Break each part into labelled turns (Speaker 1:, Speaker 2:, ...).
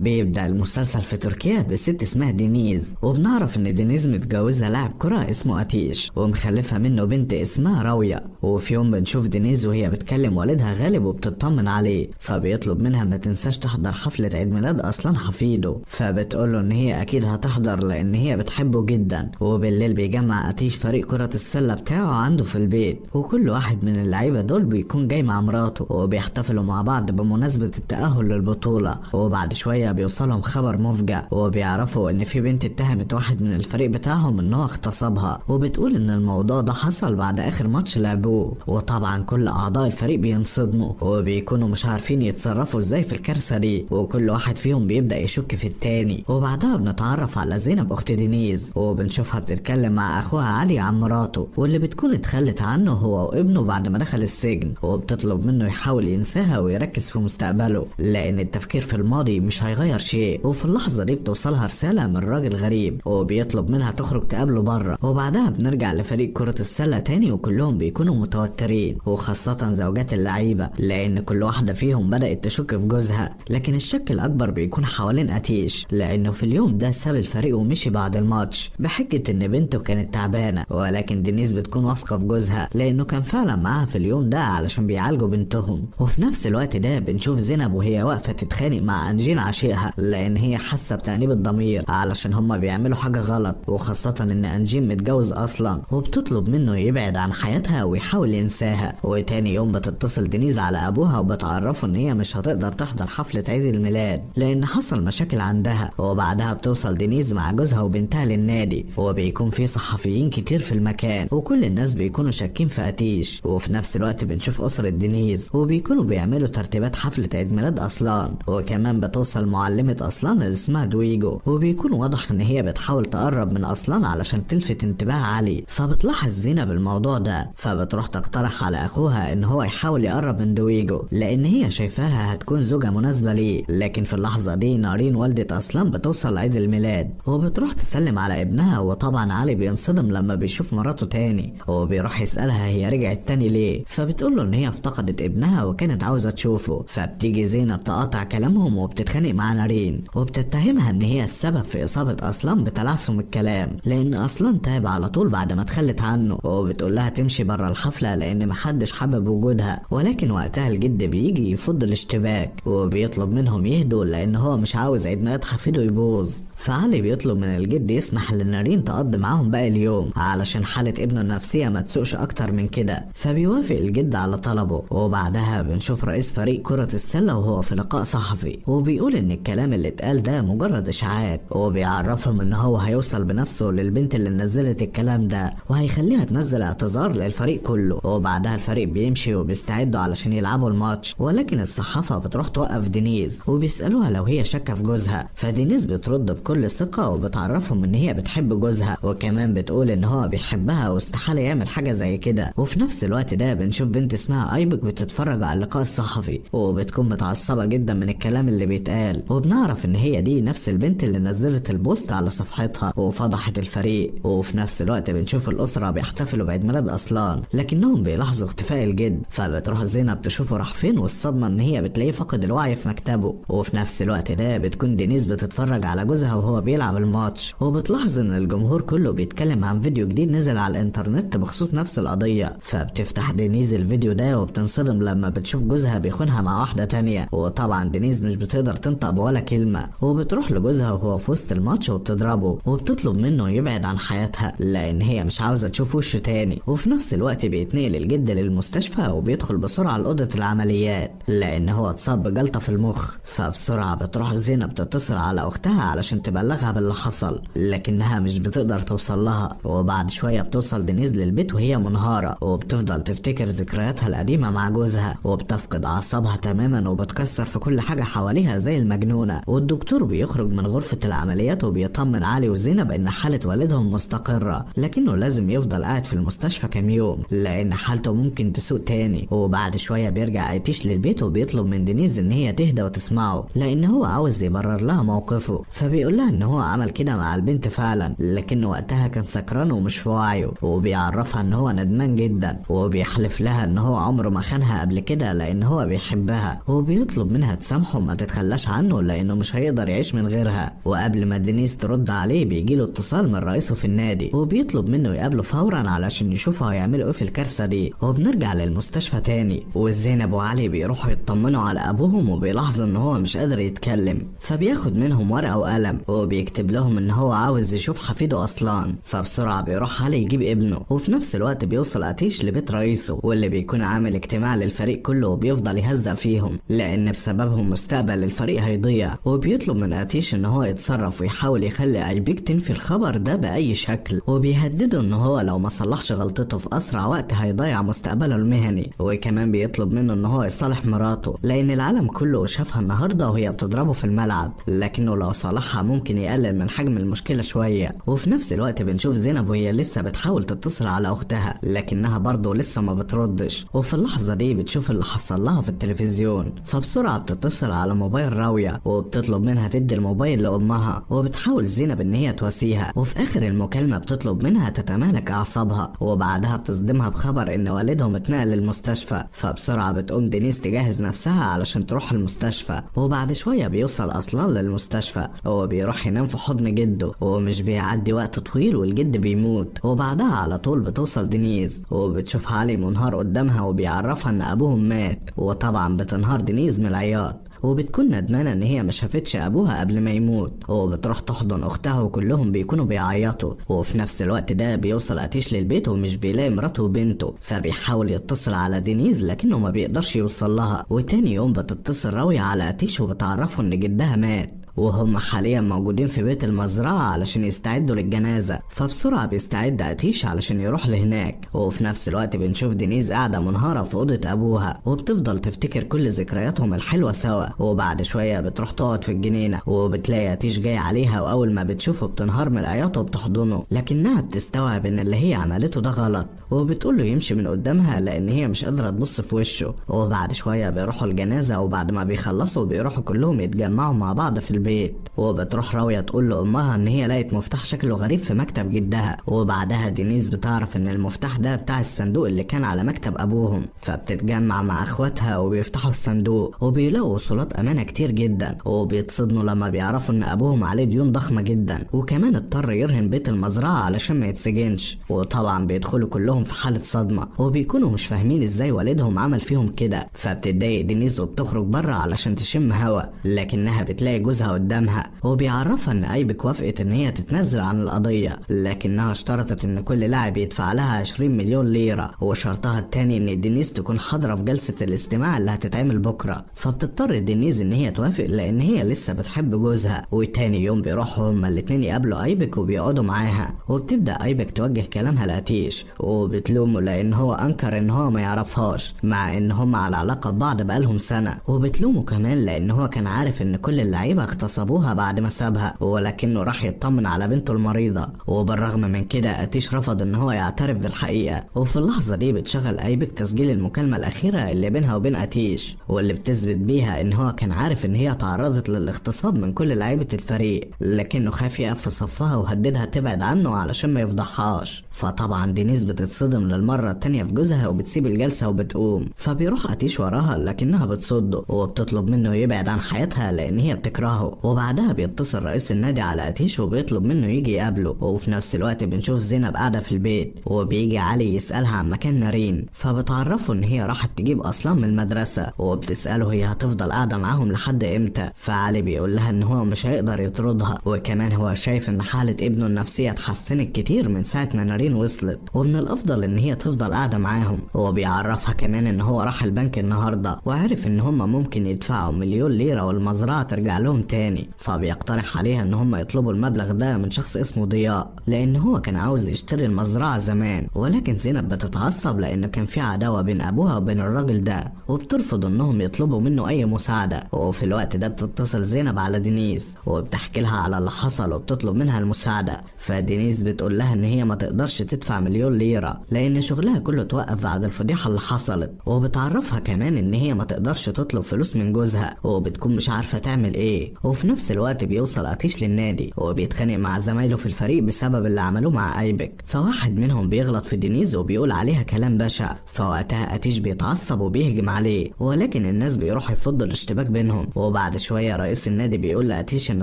Speaker 1: بيبدأ المسلسل في تركيا بست اسمها دينيز وبنعرف ان دينيز متجوزة لاعب كرة اسمه أتيش ومخلفة منه بنت اسمها راوية وفي يوم بنشوف دينيز وهي بتكلم والدها غالب وبتطمن عليه فبيطلب منها ما تنساش تحضر حفلة عيد ميلاد أصلا حفيده فبتقول له ان هي اكيد هتحضر لان هي بتحبه جدا وبالليل بيجمع أتيش فريق كرة السلة بتاعه عنده في البيت وكل واحد من اللعيبة دول بيكون جاي مع مراته وبيحتفلوا مع بعض بمناسبة التأهل للبطولة وبعد شوية بيوصلهم خبر مفجع وبيعرفوا ان في بنت اتهمت واحد من الفريق بتاعهم ان هو اغتصبها وبتقول ان الموضوع ده حصل بعد اخر ماتش لعبوه وطبعا كل اعضاء الفريق بينصدموا وبيكونوا مش عارفين يتصرفوا ازاي في الكارثه دي وكل واحد فيهم بيبدا يشك في التاني وبعدها بنتعرف على زينب اخت دينيز وبنشوفها بتتكلم مع اخوها علي عن مراته واللي بتكون اتخلت عنه هو وابنه بعد ما دخل السجن وبتطلب منه يحاول ينساها ويركز في مستقبله لان التفكير في الماضي مش هيغير يغير شيء وفي اللحظه دي بتوصلها رساله من راجل غريب وبيطلب منها تخرج تقابله بره وبعدها بنرجع لفريق كره السله تاني وكلهم بيكونوا متوترين وخاصه زوجات اللعيبه لان كل واحده فيهم بدات تشك في جوزها لكن الشك الاكبر بيكون حوالين اتيش لانه في اليوم ده ساب الفريق ومشي بعد الماتش بحجه ان بنته كانت تعبانه ولكن دينيس بتكون واثقه في جوزها لانه كان فعلا معاها في اليوم ده علشان بيعالجوا بنتهم وفي نفس الوقت ده بنشوف زينب وهي واقفه تتخانق مع انجين عشان عشقها لان هي حاسه بتأنيب الضمير علشان هما بيعملوا حاجه غلط وخاصه ان انجيم متجوز اصلا وبتطلب منه يبعد عن حياتها ويحاول ينساها وتاني يوم بتتصل دينيز على ابوها وبتعرفه ان هي مش هتقدر تحضر حفله عيد الميلاد لان حصل مشاكل عندها وبعدها بتوصل دينيز مع جوزها وبنتها للنادي وبيكون في صحفيين كتير في المكان وكل الناس بيكونوا شاكين في اتيش وفي نفس الوقت بنشوف اسره دينيز وبيكونوا بيعملوا ترتيبات حفله عيد ميلاد اصلا وكمان بتوصل معلمة أصلان اللي اسمها دويجو وبيكون واضح إن هي بتحاول تقرب من أصلان علشان تلفت انتباه علي فبتلاحظ زينب الموضوع ده فبتروح تقترح على أخوها إن هو يحاول يقرب من دويجو لأن هي شايفاها هتكون زوجة مناسبة ليه لكن في اللحظة دي نارين والدة أصلان بتوصل عيد الميلاد وبتروح تسلم على ابنها وطبعا علي بينصدم لما بيشوف مراته تاني وبيروح يسألها هي رجعت تاني ليه فبتقول له إن هي افتقدت ابنها وكانت عاوزة تشوفه فبتيجي زينب تقاطع كلامهم وبتتخانق مع نارين وبتتهمها ان هي السبب في اصابه اصلان بتلعثم الكلام لان اصلان تاب على طول بعد ما تخلت عنه وبتقول لها تمشي بره الحفله لان محدش حابب وجودها ولكن وقتها الجد بيجي يفض الاشتباك وبيطلب منهم يهدوا لان هو مش عاوز عيد ميلاد حفيده يبوظ فعلي بيطلب من الجد يسمح لنارين تقضي معاهم باقي اليوم علشان حالة ابنه النفسية ما تسوقش أكتر من كده فبيوافق الجد على طلبه وبعدها بنشوف رئيس فريق كرة السلة وهو في لقاء صحفي وبيقول إن الكلام اللي اتقال ده مجرد اشاعات هو بيعرفهم ان هو هيوصل بنفسه للبنت اللي نزلت الكلام ده وهيخليها تنزل اعتذار للفريق كله وبعدها الفريق بيمشي وبيستعدوا علشان يلعبوا الماتش ولكن الصحافه بتروح توقف دينيز وبيسالوها لو هي شاكه في جوزها فدينيز بترد بكل ثقه وبتعرفهم ان هي بتحب جوزها وكمان بتقول ان هو بيحبها واستحاله يعمل حاجه زي كده وفي نفس الوقت ده بنشوف بنت اسمها ايبك بتتفرج على اللقاء الصحفي وبتكون متعصبه جدا من الكلام اللي بيتقال وبنعرف ان هي دي نفس البنت اللي نزلت البوست على صفحتها وفضحت الفريق وفي نفس الوقت بنشوف الاسره بيحتفلوا بعيد ميلاد اصلان لكنهم بيلاحظوا اختفاء الجد فبتروح زينب تشوفه راح فين والصدمه ان هي بتلاقيه فقد الوعي في مكتبه وفي نفس الوقت ده بتكون دينيس بتتفرج على جوزها وهو بيلعب الماتش وبتلاحظ ان الجمهور كله بيتكلم عن فيديو جديد نزل على الانترنت بخصوص نفس القضيه فبتفتح دينيز الفيديو ده وبتنصدم لما بتشوف جوزها بيخونها مع واحده تانية وطبعا دينيز مش بتقدر تنطق بتعصب ولا كلمة وبتروح لجوزها وهو في وسط الماتش وبتضربه وبتطلب منه يبعد عن حياتها لأن هي مش عاوزة تشوف وشه تاني وفي نفس الوقت بيتنقل الجد للمستشفى وبيدخل بسرعة لأوضة العمليات لأن هو اتصاب بجلطة في المخ فبسرعة بتروح زينب تتصل على أختها علشان تبلغها باللي حصل لكنها مش بتقدر توصل لها وبعد شوية بتوصل دنيز للبيت وهي منهارة وبتفضل تفتكر ذكرياتها القديمة مع جوزها وبتفقد أعصابها تماما وبتكسر في كل حاجة حواليها زي المجال مجنونة والدكتور بيخرج من غرفة العمليات وبيطمن علي وزينب إن حالة والدهم مستقرة لكنه لازم يفضل قاعد في المستشفى كام يوم لأن حالته ممكن تسوء تاني وبعد شوية بيرجع ايتيش للبيت وبيطلب من دينيز إن هي تهدى وتسمعه لأن هو عاوز يبرر لها موقفه فبيقول لها إن هو عمل كده مع البنت فعلا لكن وقتها كان سكران ومش في وعيه وبيعرفها إن هو ندمان جدا وبيحلف لها إن هو عمره ما خانها قبل كده لأن هو بيحبها وبيطلب منها تسامحه وما تتخلاش عنه عنه لأنه مش هيقدر يعيش من غيرها وقبل ما دينيس ترد عليه بيجي له اتصال من رئيسه في النادي وبيطلب منه يقابله فورا علشان يشوفوا هيعملوا ايه في الكارثة دي وبنرجع للمستشفى تاني وزينب وعلي بيروحوا يطمنوا على أبوهم وبيلاحظوا إن هو مش قادر يتكلم فبياخد منهم ورقة وقلم وبيكتب لهم إن هو عاوز يشوف حفيده أصلا فبسرعة بيروح علي يجيب ابنه وفي نفس الوقت بيوصل أتيش لبيت رئيسه واللي بيكون عامل اجتماع للفريق كله وبيفضل يهزق فيهم لأن بسببهم مستقبل الفريق هي البيضية وبيطلب من اتيش ان هو يتصرف ويحاول يخلي ايبك تنفي الخبر ده باي شكل وبيهدده ان هو لو ما صلحش غلطته في اسرع وقت هيضيع مستقبله المهني وكمان بيطلب منه ان هو يصالح مراته لان العالم كله شافها النهارده وهي بتضربه في الملعب لكنه لو صالحها ممكن يقلل من حجم المشكله شويه وفي نفس الوقت بنشوف زينب وهي لسه بتحاول تتصل على اختها لكنها برضه لسه ما بتردش وفي اللحظه دي بتشوف اللي حصل لها في التلفزيون فبسرعه بتتصل على موبايل راويه وبتطلب منها تدي الموبايل لامها وبتحاول زينب ان هي تواسيها وفي اخر المكالمه بتطلب منها تتمالك اعصابها وبعدها بتصدمها بخبر ان والدهم اتنقل للمستشفى فبسرعه بتقوم دينيس تجهز نفسها علشان تروح المستشفى وبعد شويه بيوصل اصلان للمستشفى وبيروح ينام في حضن جده ومش بيعدي وقت طويل والجد بيموت وبعدها على طول بتوصل دينيز وبتشوف علي منهار قدامها وبيعرفها ان ابوهم مات وطبعا بتنهار دينيز من العياط وبتكون ندمانة إن هي ما شافتش أبوها قبل ما يموت وبتروح تحضن أختها وكلهم بيكونوا بيعيطوا وفي نفس الوقت ده بيوصل أتيش للبيت ومش بيلاقي مراته وبنته فبيحاول يتصل على دينيز لكنه ما بيقدرش يوصل لها وتاني يوم بتتصل راوية على أتيش وبتعرفه إن جدها مات وهم حاليا موجودين في بيت المزرعة علشان يستعدوا للجنازة فبسرعة بيستعد أتيش علشان يروح لهناك وفي نفس الوقت بنشوف دينيز قاعدة منهارة في أوضة أبوها وبتفضل تفتكر كل ذكرياتهم الحلوة سوا وبعد شوية بتروح تقعد في الجنينة وبتلاقي أتيش جاي عليها وأول ما بتشوفه بتنهار من العياط وبتحضنه لكنها بتستوعب إن اللي هي عملته ده غلط وبتقول له يمشي من قدامها لأن هي مش قادرة تبص في وشه وبعد شوية بيروحوا الجنازة وبعد ما بيخلصوا بيروحوا كلهم يتجمعوا مع بعض في البيت البيت وبتروح راوية تقول لأمها إن هي لقت مفتاح شكله غريب في مكتب جدها وبعدها دينيس بتعرف إن المفتاح ده بتاع الصندوق اللي كان على مكتب أبوهم فبتتجمع مع إخواتها وبيفتحوا الصندوق وبيلاقوا وصولات أمانة كتير جدا وبيتصدموا لما بيعرفوا إن أبوهم عليه ديون ضخمة جدا وكمان اضطر يرهن بيت المزرعة علشان ما يتسجنش وطبعا بيدخلوا كلهم في حالة صدمة وبيكونوا مش فاهمين إزاي والدهم عمل فيهم كده فبتتضايق دينيس وبتخرج بره علشان تشم هوا لكنها بتلاقي جوزها قدامها وبيعرفها ان ايبك وافقت ان هي تتنازل عن القضية لكنها اشترطت ان كل لاعب يدفع لها 20 مليون ليرة وشرطها التاني ان دينيس تكون حاضرة في جلسة الاستماع اللي هتتعمل بكرة فبتضطر دينيز ان هي توافق لان هي لسه بتحب جوزها وتاني يوم بيروحوا هما الاتنين يقابلوا ايبك وبيقعدوا معاها وبتبدأ ايبك توجه كلامها لاتيش وبتلومه لان هو انكر ان هو ما يعرفهاش مع ان هما على علاقة ببعض بقالهم سنة وبتلومه كمان لان هو كان عارف ان كل اللعيبة اغتصبوها بعد ما سابها ولكنه راح يطمن على بنته المريضة وبالرغم من كده أتيش رفض إن هو يعترف بالحقيقة وفي اللحظة دي بتشغل أيبك تسجيل المكالمة الأخيرة اللي بينها وبين أتيش واللي بتثبت بيها إن هو كان عارف إن هي تعرضت للاغتصاب من كل لعيبة الفريق لكنه خاف يقف في صفها وهددها تبعد عنه علشان ما يفضحهاش فطبعا دينيس بتتصدم للمرة التانية في جوزها وبتسيب الجلسة وبتقوم فبيروح أتيش وراها لكنها بتصده وبتطلب منه يبعد عن حياتها لأن هي بتكرهه بتاعه وبعدها بيتصل رئيس النادي على أتيش وبيطلب منه يجي يقابله وفي نفس الوقت بنشوف زينب قاعدة في البيت وبيجي علي يسألها عن مكان نارين فبتعرفه إن هي راحت تجيب اصلا من المدرسة وبتسأله هي هتفضل قاعدة معاهم لحد إمتى فعلي بيقول لها إن هو مش هيقدر يطردها وكمان هو شايف إن حالة ابنه النفسية اتحسنت كتير من ساعة ما نارين وصلت ومن الأفضل إن هي تفضل قاعدة معاهم وبيعرفها كمان إن هو راح البنك النهاردة وعرف إن هما ممكن يدفعوا مليون ليرة والمزرعة ترجع لهم تاني تاني فبيقترح عليها ان هم يطلبوا المبلغ ده من شخص اسمه ضياء لان هو كان عاوز يشتري المزرعة زمان ولكن زينب بتتعصب لان كان في عداوة بين ابوها وبين الراجل ده وبترفض انهم يطلبوا منه اي مساعدة وفي الوقت ده بتتصل زينب على دينيس وبتحكي لها على اللي حصل وبتطلب منها المساعدة فدينيس بتقول لها ان هي ما تقدرش تدفع مليون ليرة لان شغلها كله توقف بعد الفضيحة اللي حصلت وبتعرفها كمان ان هي ما تقدرش تطلب فلوس من جوزها وبتكون مش عارفة تعمل ايه وفي نفس الوقت بيوصل اتيش للنادي وبيتخانق مع زمايله في الفريق بسبب اللي عملوه مع ايبك فواحد منهم بيغلط في دينيز وبيقول عليها كلام بشع فوقتها اتيش بيتعصب وبيهجم عليه ولكن الناس بيروحوا يفضوا الاشتباك بينهم وبعد شويه رئيس النادي بيقول لاتيش ان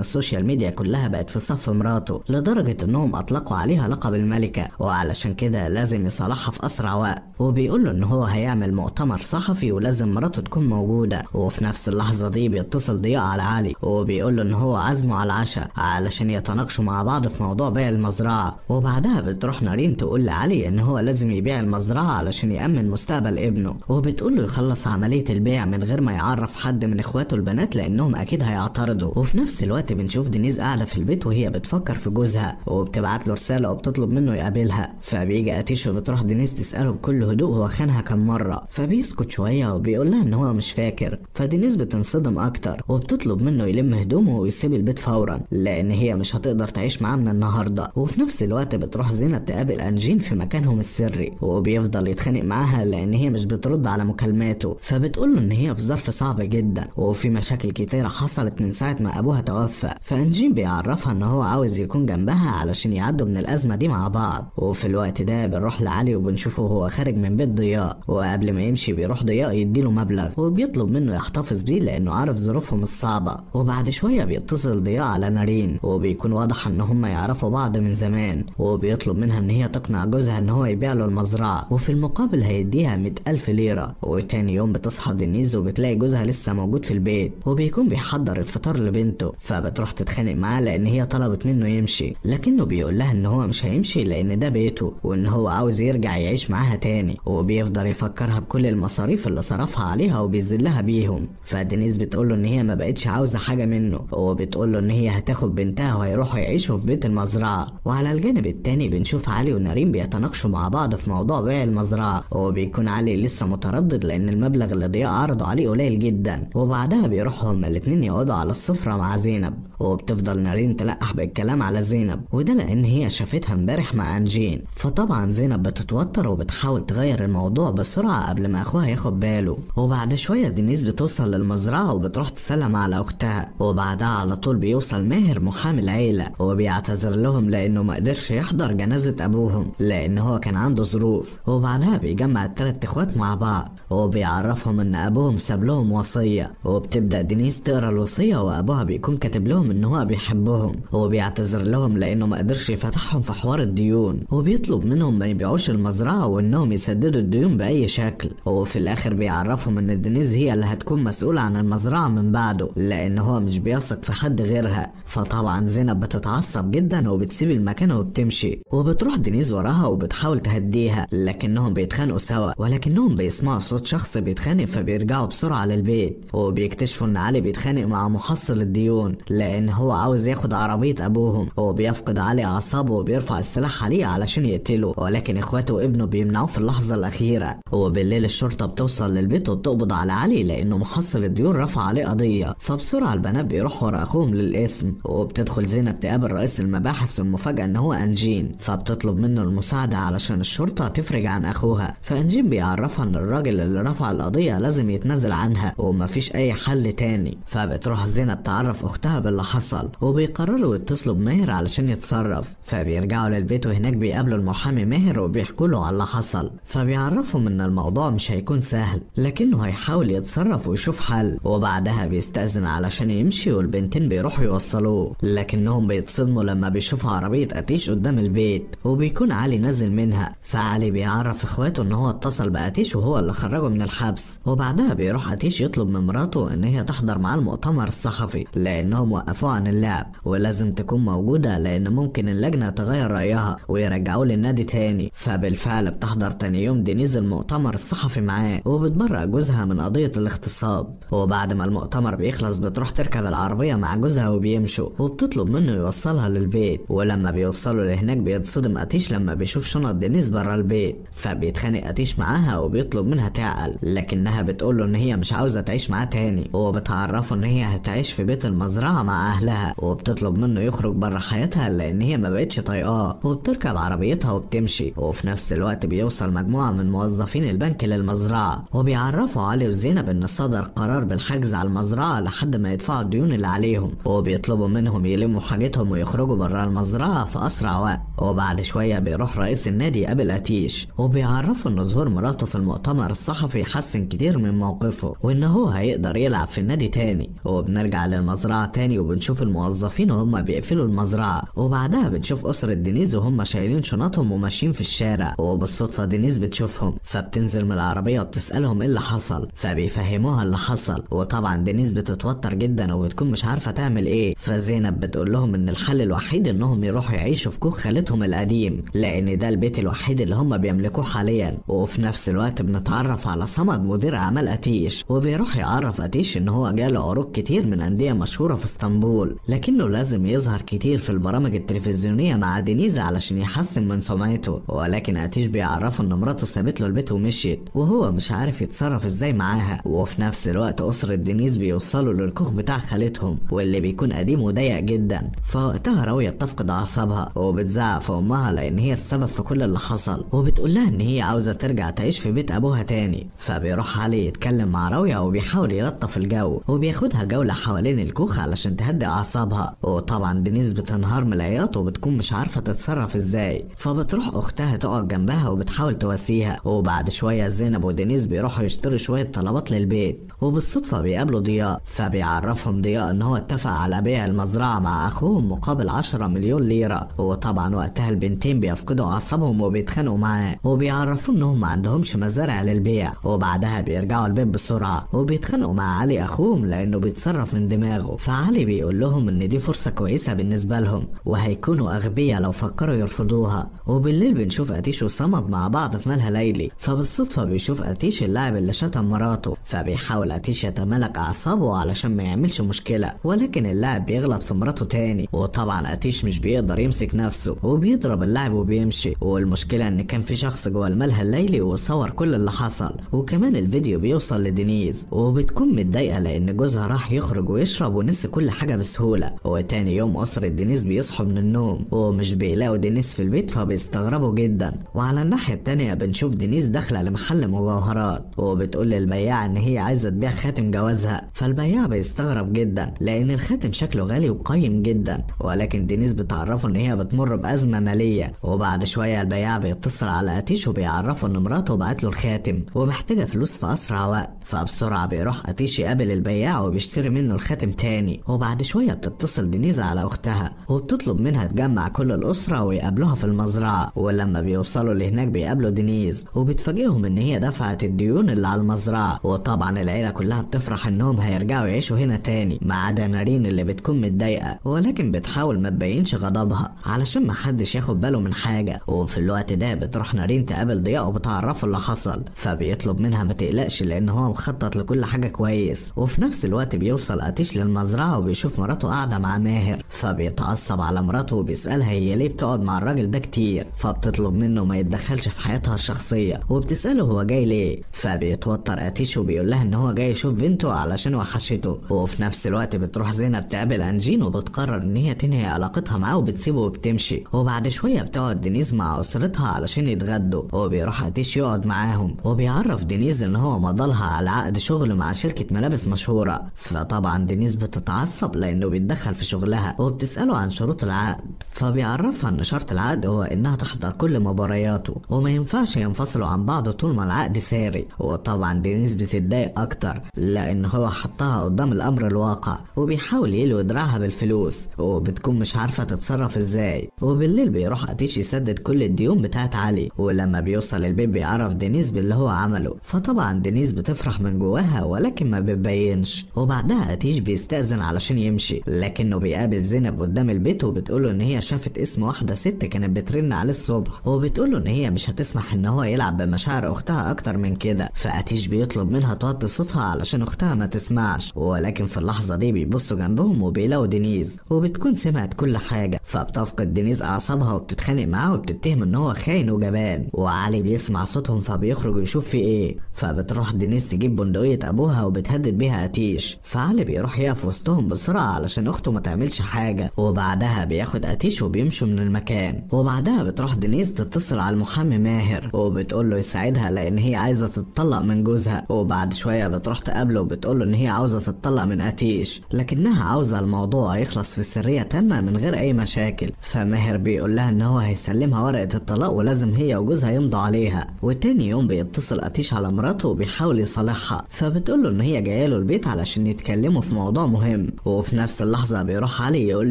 Speaker 1: السوشيال ميديا كلها بقت في صف مراته لدرجه انهم اطلقوا عليها لقب الملكه وعلشان كده لازم يصالحها في اسرع وقت وبيقول له ان هو هيعمل مؤتمر صحفي ولازم مراته تكون موجوده وفي نفس اللحظه دي بيتصل ضياء على علي وبي بيقول له ان هو عازمه على العشاء علشان يتناقشوا مع بعض في موضوع بيع المزرعه وبعدها بتروح نارين تقول لعلي ان هو لازم يبيع المزرعه علشان يامن مستقبل ابنه وبتقول له يخلص عمليه البيع من غير ما يعرف حد من اخواته البنات لانهم اكيد هيعترضوا وفي نفس الوقت بنشوف دينيز قاعده في البيت وهي بتفكر في جوزها وبتبعت له رساله وبتطلب منه يقابلها فبيجي اتيش وبتروح دينيز تساله بكل هدوء هو خانها كم مره فبيسكت شويه وبيقول لها ان هو مش فاكر فدينيز بتنصدم اكتر وبتطلب منه يلم هدومه ويسيب البيت فورا لان هي مش هتقدر تعيش معاه من النهارده وفي نفس الوقت بتروح زينب تقابل انجين في مكانهم السري وبيفضل يتخانق معاها لان هي مش بترد على مكالماته فبتقول له ان هي في ظرف صعب جدا وفي مشاكل كتيره حصلت من ساعه ما ابوها توفى فانجين بيعرفها ان هو عاوز يكون جنبها علشان يعدوا من الازمه دي مع بعض وفي الوقت ده بنروح لعلي وبنشوفه وهو خارج من بيت ضياء وقبل ما يمشي بيروح ضياء يديله مبلغ وبيطلب منه يحتفظ بيه لانه عارف ظروفهم الصعبه وبعد شوية بيتصل ضياء على نارين وبيكون واضح ان هما يعرفوا بعض من زمان وبيطلب منها ان هي تقنع جوزها ان هو يبيع له المزرعة وفي المقابل هيديها مئة ألف ليرة وتاني يوم بتصحى دينيز وبتلاقي جوزها لسه موجود في البيت وبيكون بيحضر الفطار لبنته فبتروح تتخانق معاه لان هي طلبت منه يمشي لكنه بيقول لها ان هو مش هيمشي لان ده بيته وان هو عاوز يرجع يعيش معاها تاني وبيفضل يفكرها بكل المصاريف اللي صرفها عليها وبيذلها بيهم فدينيز بتقول له ان هي ما بقتش عاوزه حاجه منه منه وبتقول له ان هي هتاخد بنتها وهيروحوا يعيشوا في بيت المزرعه وعلى الجانب التاني بنشوف علي ونريم بيتناقشوا مع بعض في موضوع بيع المزرعه وبيكون علي لسه متردد لان المبلغ اللي ضياء عرضه عليه قليل جدا وبعدها بيروحوا هما الاتنين يقعدوا على السفره مع زينب وبتفضل نارين تلقح بالكلام على زينب وده لان هي شافتها امبارح مع انجين فطبعا زينب بتتوتر وبتحاول تغير الموضوع بسرعه قبل ما اخوها ياخد باله وبعد شويه دينيس بتوصل للمزرعه وبتروح تسلم على اختها وبعدها على طول بيوصل ماهر محامي العيلة وبيعتذر لهم لأنه ما قدرش يحضر جنازة أبوهم لأن هو كان عنده ظروف وبعدها بيجمع التلات إخوات مع بعض وبيعرفهم إن أبوهم ساب لهم وصية وبتبدأ دينيس تقرا الوصية وأبوها بيكون كاتب لهم إن هو بيحبهم وبيعتذر لهم لأنه ما قدرش يفتحهم في حوار الديون وبيطلب منهم ما يبيعوش المزرعة وإنهم يسددوا الديون بأي شكل وفي الآخر بيعرفهم إن دينيس هي اللي هتكون مسؤولة عن المزرعة من بعده لأن هو مش مش بيثق في حد غيرها فطبعا زينب بتتعصب جدا وبتسيب المكان وبتمشي وبتروح دينيز وراها وبتحاول تهديها لكنهم بيتخانقوا سوا ولكنهم بيسمعوا صوت شخص بيتخانق فبيرجعوا بسرعة للبيت وبيكتشفوا ان علي بيتخانق مع محصل الديون لان هو عاوز ياخد عربية ابوهم وبيفقد علي اعصابه وبيرفع السلاح عليه علشان يقتله ولكن اخواته وابنه بيمنعوه في اللحظة الاخيرة وبالليل الشرطة بتوصل للبيت وبتقبض على علي لانه محصل الديون رفع عليه قضية فبسرعة البنات بيروح ورا اخوهم للقسم وبتدخل زينب تقابل رئيس المباحث والمفاجأة ان هو انجين فبتطلب منه المساعدة علشان الشرطة تفرج عن اخوها فانجين بيعرفها ان الراجل اللي رفع القضية لازم يتنازل عنها ومفيش اي حل تاني فبتروح زينب تعرف اختها باللي حصل وبيقرروا يتصلوا بماهر علشان يتصرف فبيرجعوا للبيت وهناك بيقابلوا المحامي ماهر وبيحكوا له على اللي حصل فبيعرفهم ان الموضوع مش هيكون سهل لكنه هيحاول يتصرف ويشوف حل وبعدها بيستأذن علشان يمشي بيمشي والبنتين بيروحوا يوصلوه لكنهم بيتصدموا لما بيشوفوا عربية أتيش قدام البيت وبيكون علي نازل منها فعلي بيعرف اخواته ان هو اتصل بأتيش وهو اللي خرجه من الحبس وبعدها بيروح أتيش يطلب من مراته ان هي تحضر معاه المؤتمر الصحفي لانهم وقفوه عن اللعب ولازم تكون موجودة لان ممكن اللجنة تغير رأيها ويرجعوه للنادي تاني فبالفعل بتحضر تاني يوم دينيز المؤتمر الصحفي معاه وبتبرأ جوزها من قضية الاغتصاب وبعد ما المؤتمر بيخلص بتروح تركب بالعربية مع جوزها وبيمشوا وبتطلب منه يوصلها للبيت ولما بيوصلوا لهناك بيتصدم أتيش لما بيشوف شنط دينيس بره البيت فبيتخانق أتيش معاها وبيطلب منها تعقل لكنها بتقوله إن هي مش عاوزة تعيش معاه تاني وبتعرفه إن هي هتعيش في بيت المزرعة مع أهلها وبتطلب منه يخرج بره حياتها لأن هي ما بقتش طايقاه وبتركب عربيتها وبتمشي وفي نفس الوقت بيوصل مجموعة من موظفين البنك للمزرعة وبيعرفوا علي وزينب إن صدر قرار بالحجز على المزرعة لحد ما يدفعوا الديون اللي عليهم وبيطلبوا منهم يلموا حاجتهم ويخرجوا بره المزرعة في أسرع وقت وبعد شوية بيروح رئيس النادي يقابل أتيش وبيعرفه إن ظهور مراته في المؤتمر الصحفي حسن كتير من موقفه وإن هو هيقدر يلعب في النادي تاني وبنرجع للمزرعة تاني وبنشوف الموظفين وهم بيقفلوا المزرعة وبعدها بنشوف أسرة دينيز وهم شايلين شنطهم وماشيين في الشارع وبالصدفة دينيز بتشوفهم فبتنزل من العربية وبتسألهم إيه اللي حصل فبيفهموها اللي حصل وطبعا دينيز بتتوتر جدا وتكون مش عارفه تعمل ايه فزينب بتقول لهم ان الحل الوحيد انهم يروحوا يعيشوا في كوخ خالتهم القديم لان ده البيت الوحيد اللي هم بيملكوه حاليا وفي نفس الوقت بنتعرف على صمد مدير اعمال اتيش وبيروح يعرف اتيش ان هو جاله عروض كتير من انديه مشهوره في اسطنبول لكنه لازم يظهر كتير في البرامج التلفزيونيه مع دينيزا علشان يحسن من سمعته ولكن اتيش بيعرفه ان مراته سابت له البيت ومشيت وهو مش عارف يتصرف ازاي معاها وفي نفس الوقت اسره دينيز بيوصلوا للكوخ بتاع خالتهم دخلتهم واللي بيكون قديم وضيق جدا فوقتها راوية بتفقد أعصابها وبتزعق في أمها لأن هي السبب في كل اللي حصل وبتقولها إن هي عاوزة ترجع تعيش في بيت أبوها تاني فبيروح علي يتكلم مع راوية وبيحاول يلطف الجو وبياخدها جولة حوالين الكوخ علشان تهدي أعصابها وطبعا دينيس بتنهار من العياط وبتكون مش عارفة تتصرف إزاي فبتروح أختها تقعد جنبها وبتحاول تواسيها وبعد شوية زينب ودينيس بيروحوا يشتروا شوية طلبات للبيت وبالصدفة بيقابلوا ضياء فبيعرفهم لهم ضياء ان هو اتفق على بيع المزرعة مع اخوهم مقابل 10 مليون ليرة وطبعا وقتها البنتين بيفقدوا اعصابهم وبيتخانقوا معاه وبيعرفوا انهم ما عندهمش مزارع للبيع وبعدها بيرجعوا البيت بسرعة وبيتخانقوا مع علي اخوهم لانه بيتصرف من دماغه فعلي بيقول لهم ان دي فرصة كويسة بالنسبة لهم وهيكونوا اغبياء لو فكروا يرفضوها وبالليل بنشوف اتيش وصمد مع بعض في مالها ليلي فبالصدفة بيشوف اتيش اللاعب اللي شتم مراته فبيحاول اتيش يتمالك اعصابه علشان ما يعملش مشكلة ولكن اللاعب بيغلط في مراته تاني وطبعا أتيش مش بيقدر يمسك نفسه وبيضرب اللاعب وبيمشي والمشكلة إن كان في شخص جوه الملهى الليلي وصور كل اللي حصل وكمان الفيديو بيوصل لدينيز وبتكون متضايقة لأن جوزها راح يخرج ويشرب ونسي كل حاجة بسهولة وتاني يوم أسرة دينيز بيصحوا من النوم ومش بيلاقوا دينيز في البيت فبيستغربوا جدا وعلى الناحية التانية بنشوف دينيز داخلة لمحل مجوهرات وبتقول للبياع إن هي عايزة تبيع خاتم جوازها فالبياع بيستغرب جدا لان الخاتم شكله غالي وقيم جدا ولكن دينيس بتعرفه ان هي بتمر بازمه ماليه وبعد شويه البياع بيتصل على اتيش وبيعرفه ان مراته بعت له الخاتم ومحتاجه فلوس في اسرع وقت فبسرعه بيروح اتيش يقابل البياع وبيشتري منه الخاتم تاني وبعد شويه بتتصل دينيز على اختها وبتطلب منها تجمع كل الاسره ويقابلوها في المزرعه ولما بيوصلوا لهناك بيقابلوا دينيز وبتفاجئهم ان هي دفعت الديون اللي على المزرعه وطبعا العيله كلها بتفرح انهم هيرجعوا يعيشوا هنا تاني تاني ما عدا نارين اللي بتكون متضايقة ولكن بتحاول ما تبينش غضبها علشان ما حدش ياخد باله من حاجة وفي الوقت ده بتروح نارين تقابل ضياء وبتعرفه اللي حصل فبيطلب منها ما تقلقش لأن هو مخطط لكل حاجة كويس وفي نفس الوقت بيوصل أتيش للمزرعة وبيشوف مراته قاعدة مع ماهر فبيتعصب على مراته وبيسألها هي ليه بتقعد مع الراجل ده كتير فبتطلب منه ما يتدخلش في حياتها الشخصية وبتسأله هو جاي ليه فبيتوتر أتيش وبيقول لها إن هو جاي يشوف بنته علشان وحشته وفي نفس نفس الوقت بتروح زينب بتقابل أنجين وبتقرر إن هي تنهي علاقتها معاه وبتسيبه وبتمشي وبعد شوية بتقعد دينيز مع أسرتها علشان يتغدوا وبيروح أتيش يقعد معاهم وبيعرف دينيز إن هو مضلها على عقد شغل مع شركة ملابس مشهورة فطبعا دينيز بتتعصب لأنه بيتدخل في شغلها وبتسأله عن شروط العقد فبيعرفها إن شرط العقد هو إنها تحضر كل مبارياته وما ينفعش ينفصلوا عن بعض طول ما العقد ساري وطبعا دينيز بتتضايق أكتر لأن هو حطها قدام الأمر الواقع الواقع وبيحاول يلوي دراعها بالفلوس وبتكون مش عارفة تتصرف ازاي وبالليل بيروح أتيش يسدد كل الديون بتاعت علي ولما بيوصل البيت بيعرف دينيس باللي هو عمله فطبعا دينيس بتفرح من جواها ولكن ما بتبينش وبعدها أتيش بيستأذن علشان يمشي لكنه بيقابل زينب قدام البيت وبتقوله ان هي شافت اسم واحدة ست كانت بترن عليه الصبح وبتقوله ان هي مش هتسمح ان هو يلعب بمشاعر اختها اكتر من كده فأتيش بيطلب منها توطي صوتها علشان اختها ما تسمعش ولكن في اللحظة اللحظة دي بيبصوا جنبهم وبيلاقوا دينيز وبتكون سمعت كل حاجة فبتفقد دينيز أعصابها وبتتخانق معاه وبتتهم إن هو خاين وجبان وعلي بيسمع صوتهم فبيخرج يشوف في إيه فبتروح دينيز تجيب بندقية أبوها وبتهدد بيها أتيش فعلي بيروح يقف وسطهم بسرعة علشان أخته ما تعملش حاجة وبعدها بياخد أتيش وبيمشوا من المكان وبعدها بتروح دينيز تتصل على المحامي ماهر وبتقول له يساعدها لأن هي عايزة تتطلق من جوزها وبعد شوية بتروح تقابله وبتقول له إن هي عاوزة تتطلق من أتيش فيش لكنها عاوزة الموضوع يخلص في سرية تامة من غير أي مشاكل فماهر بيقول لها إن هو هيسلمها ورقة الطلاق ولازم هي وجوزها يمضوا عليها وتاني يوم بيتصل أتيش على مراته وبيحاول يصالحها فبتقول له إن هي جاية له البيت علشان يتكلموا في موضوع مهم وفي نفس اللحظة بيروح علي يقول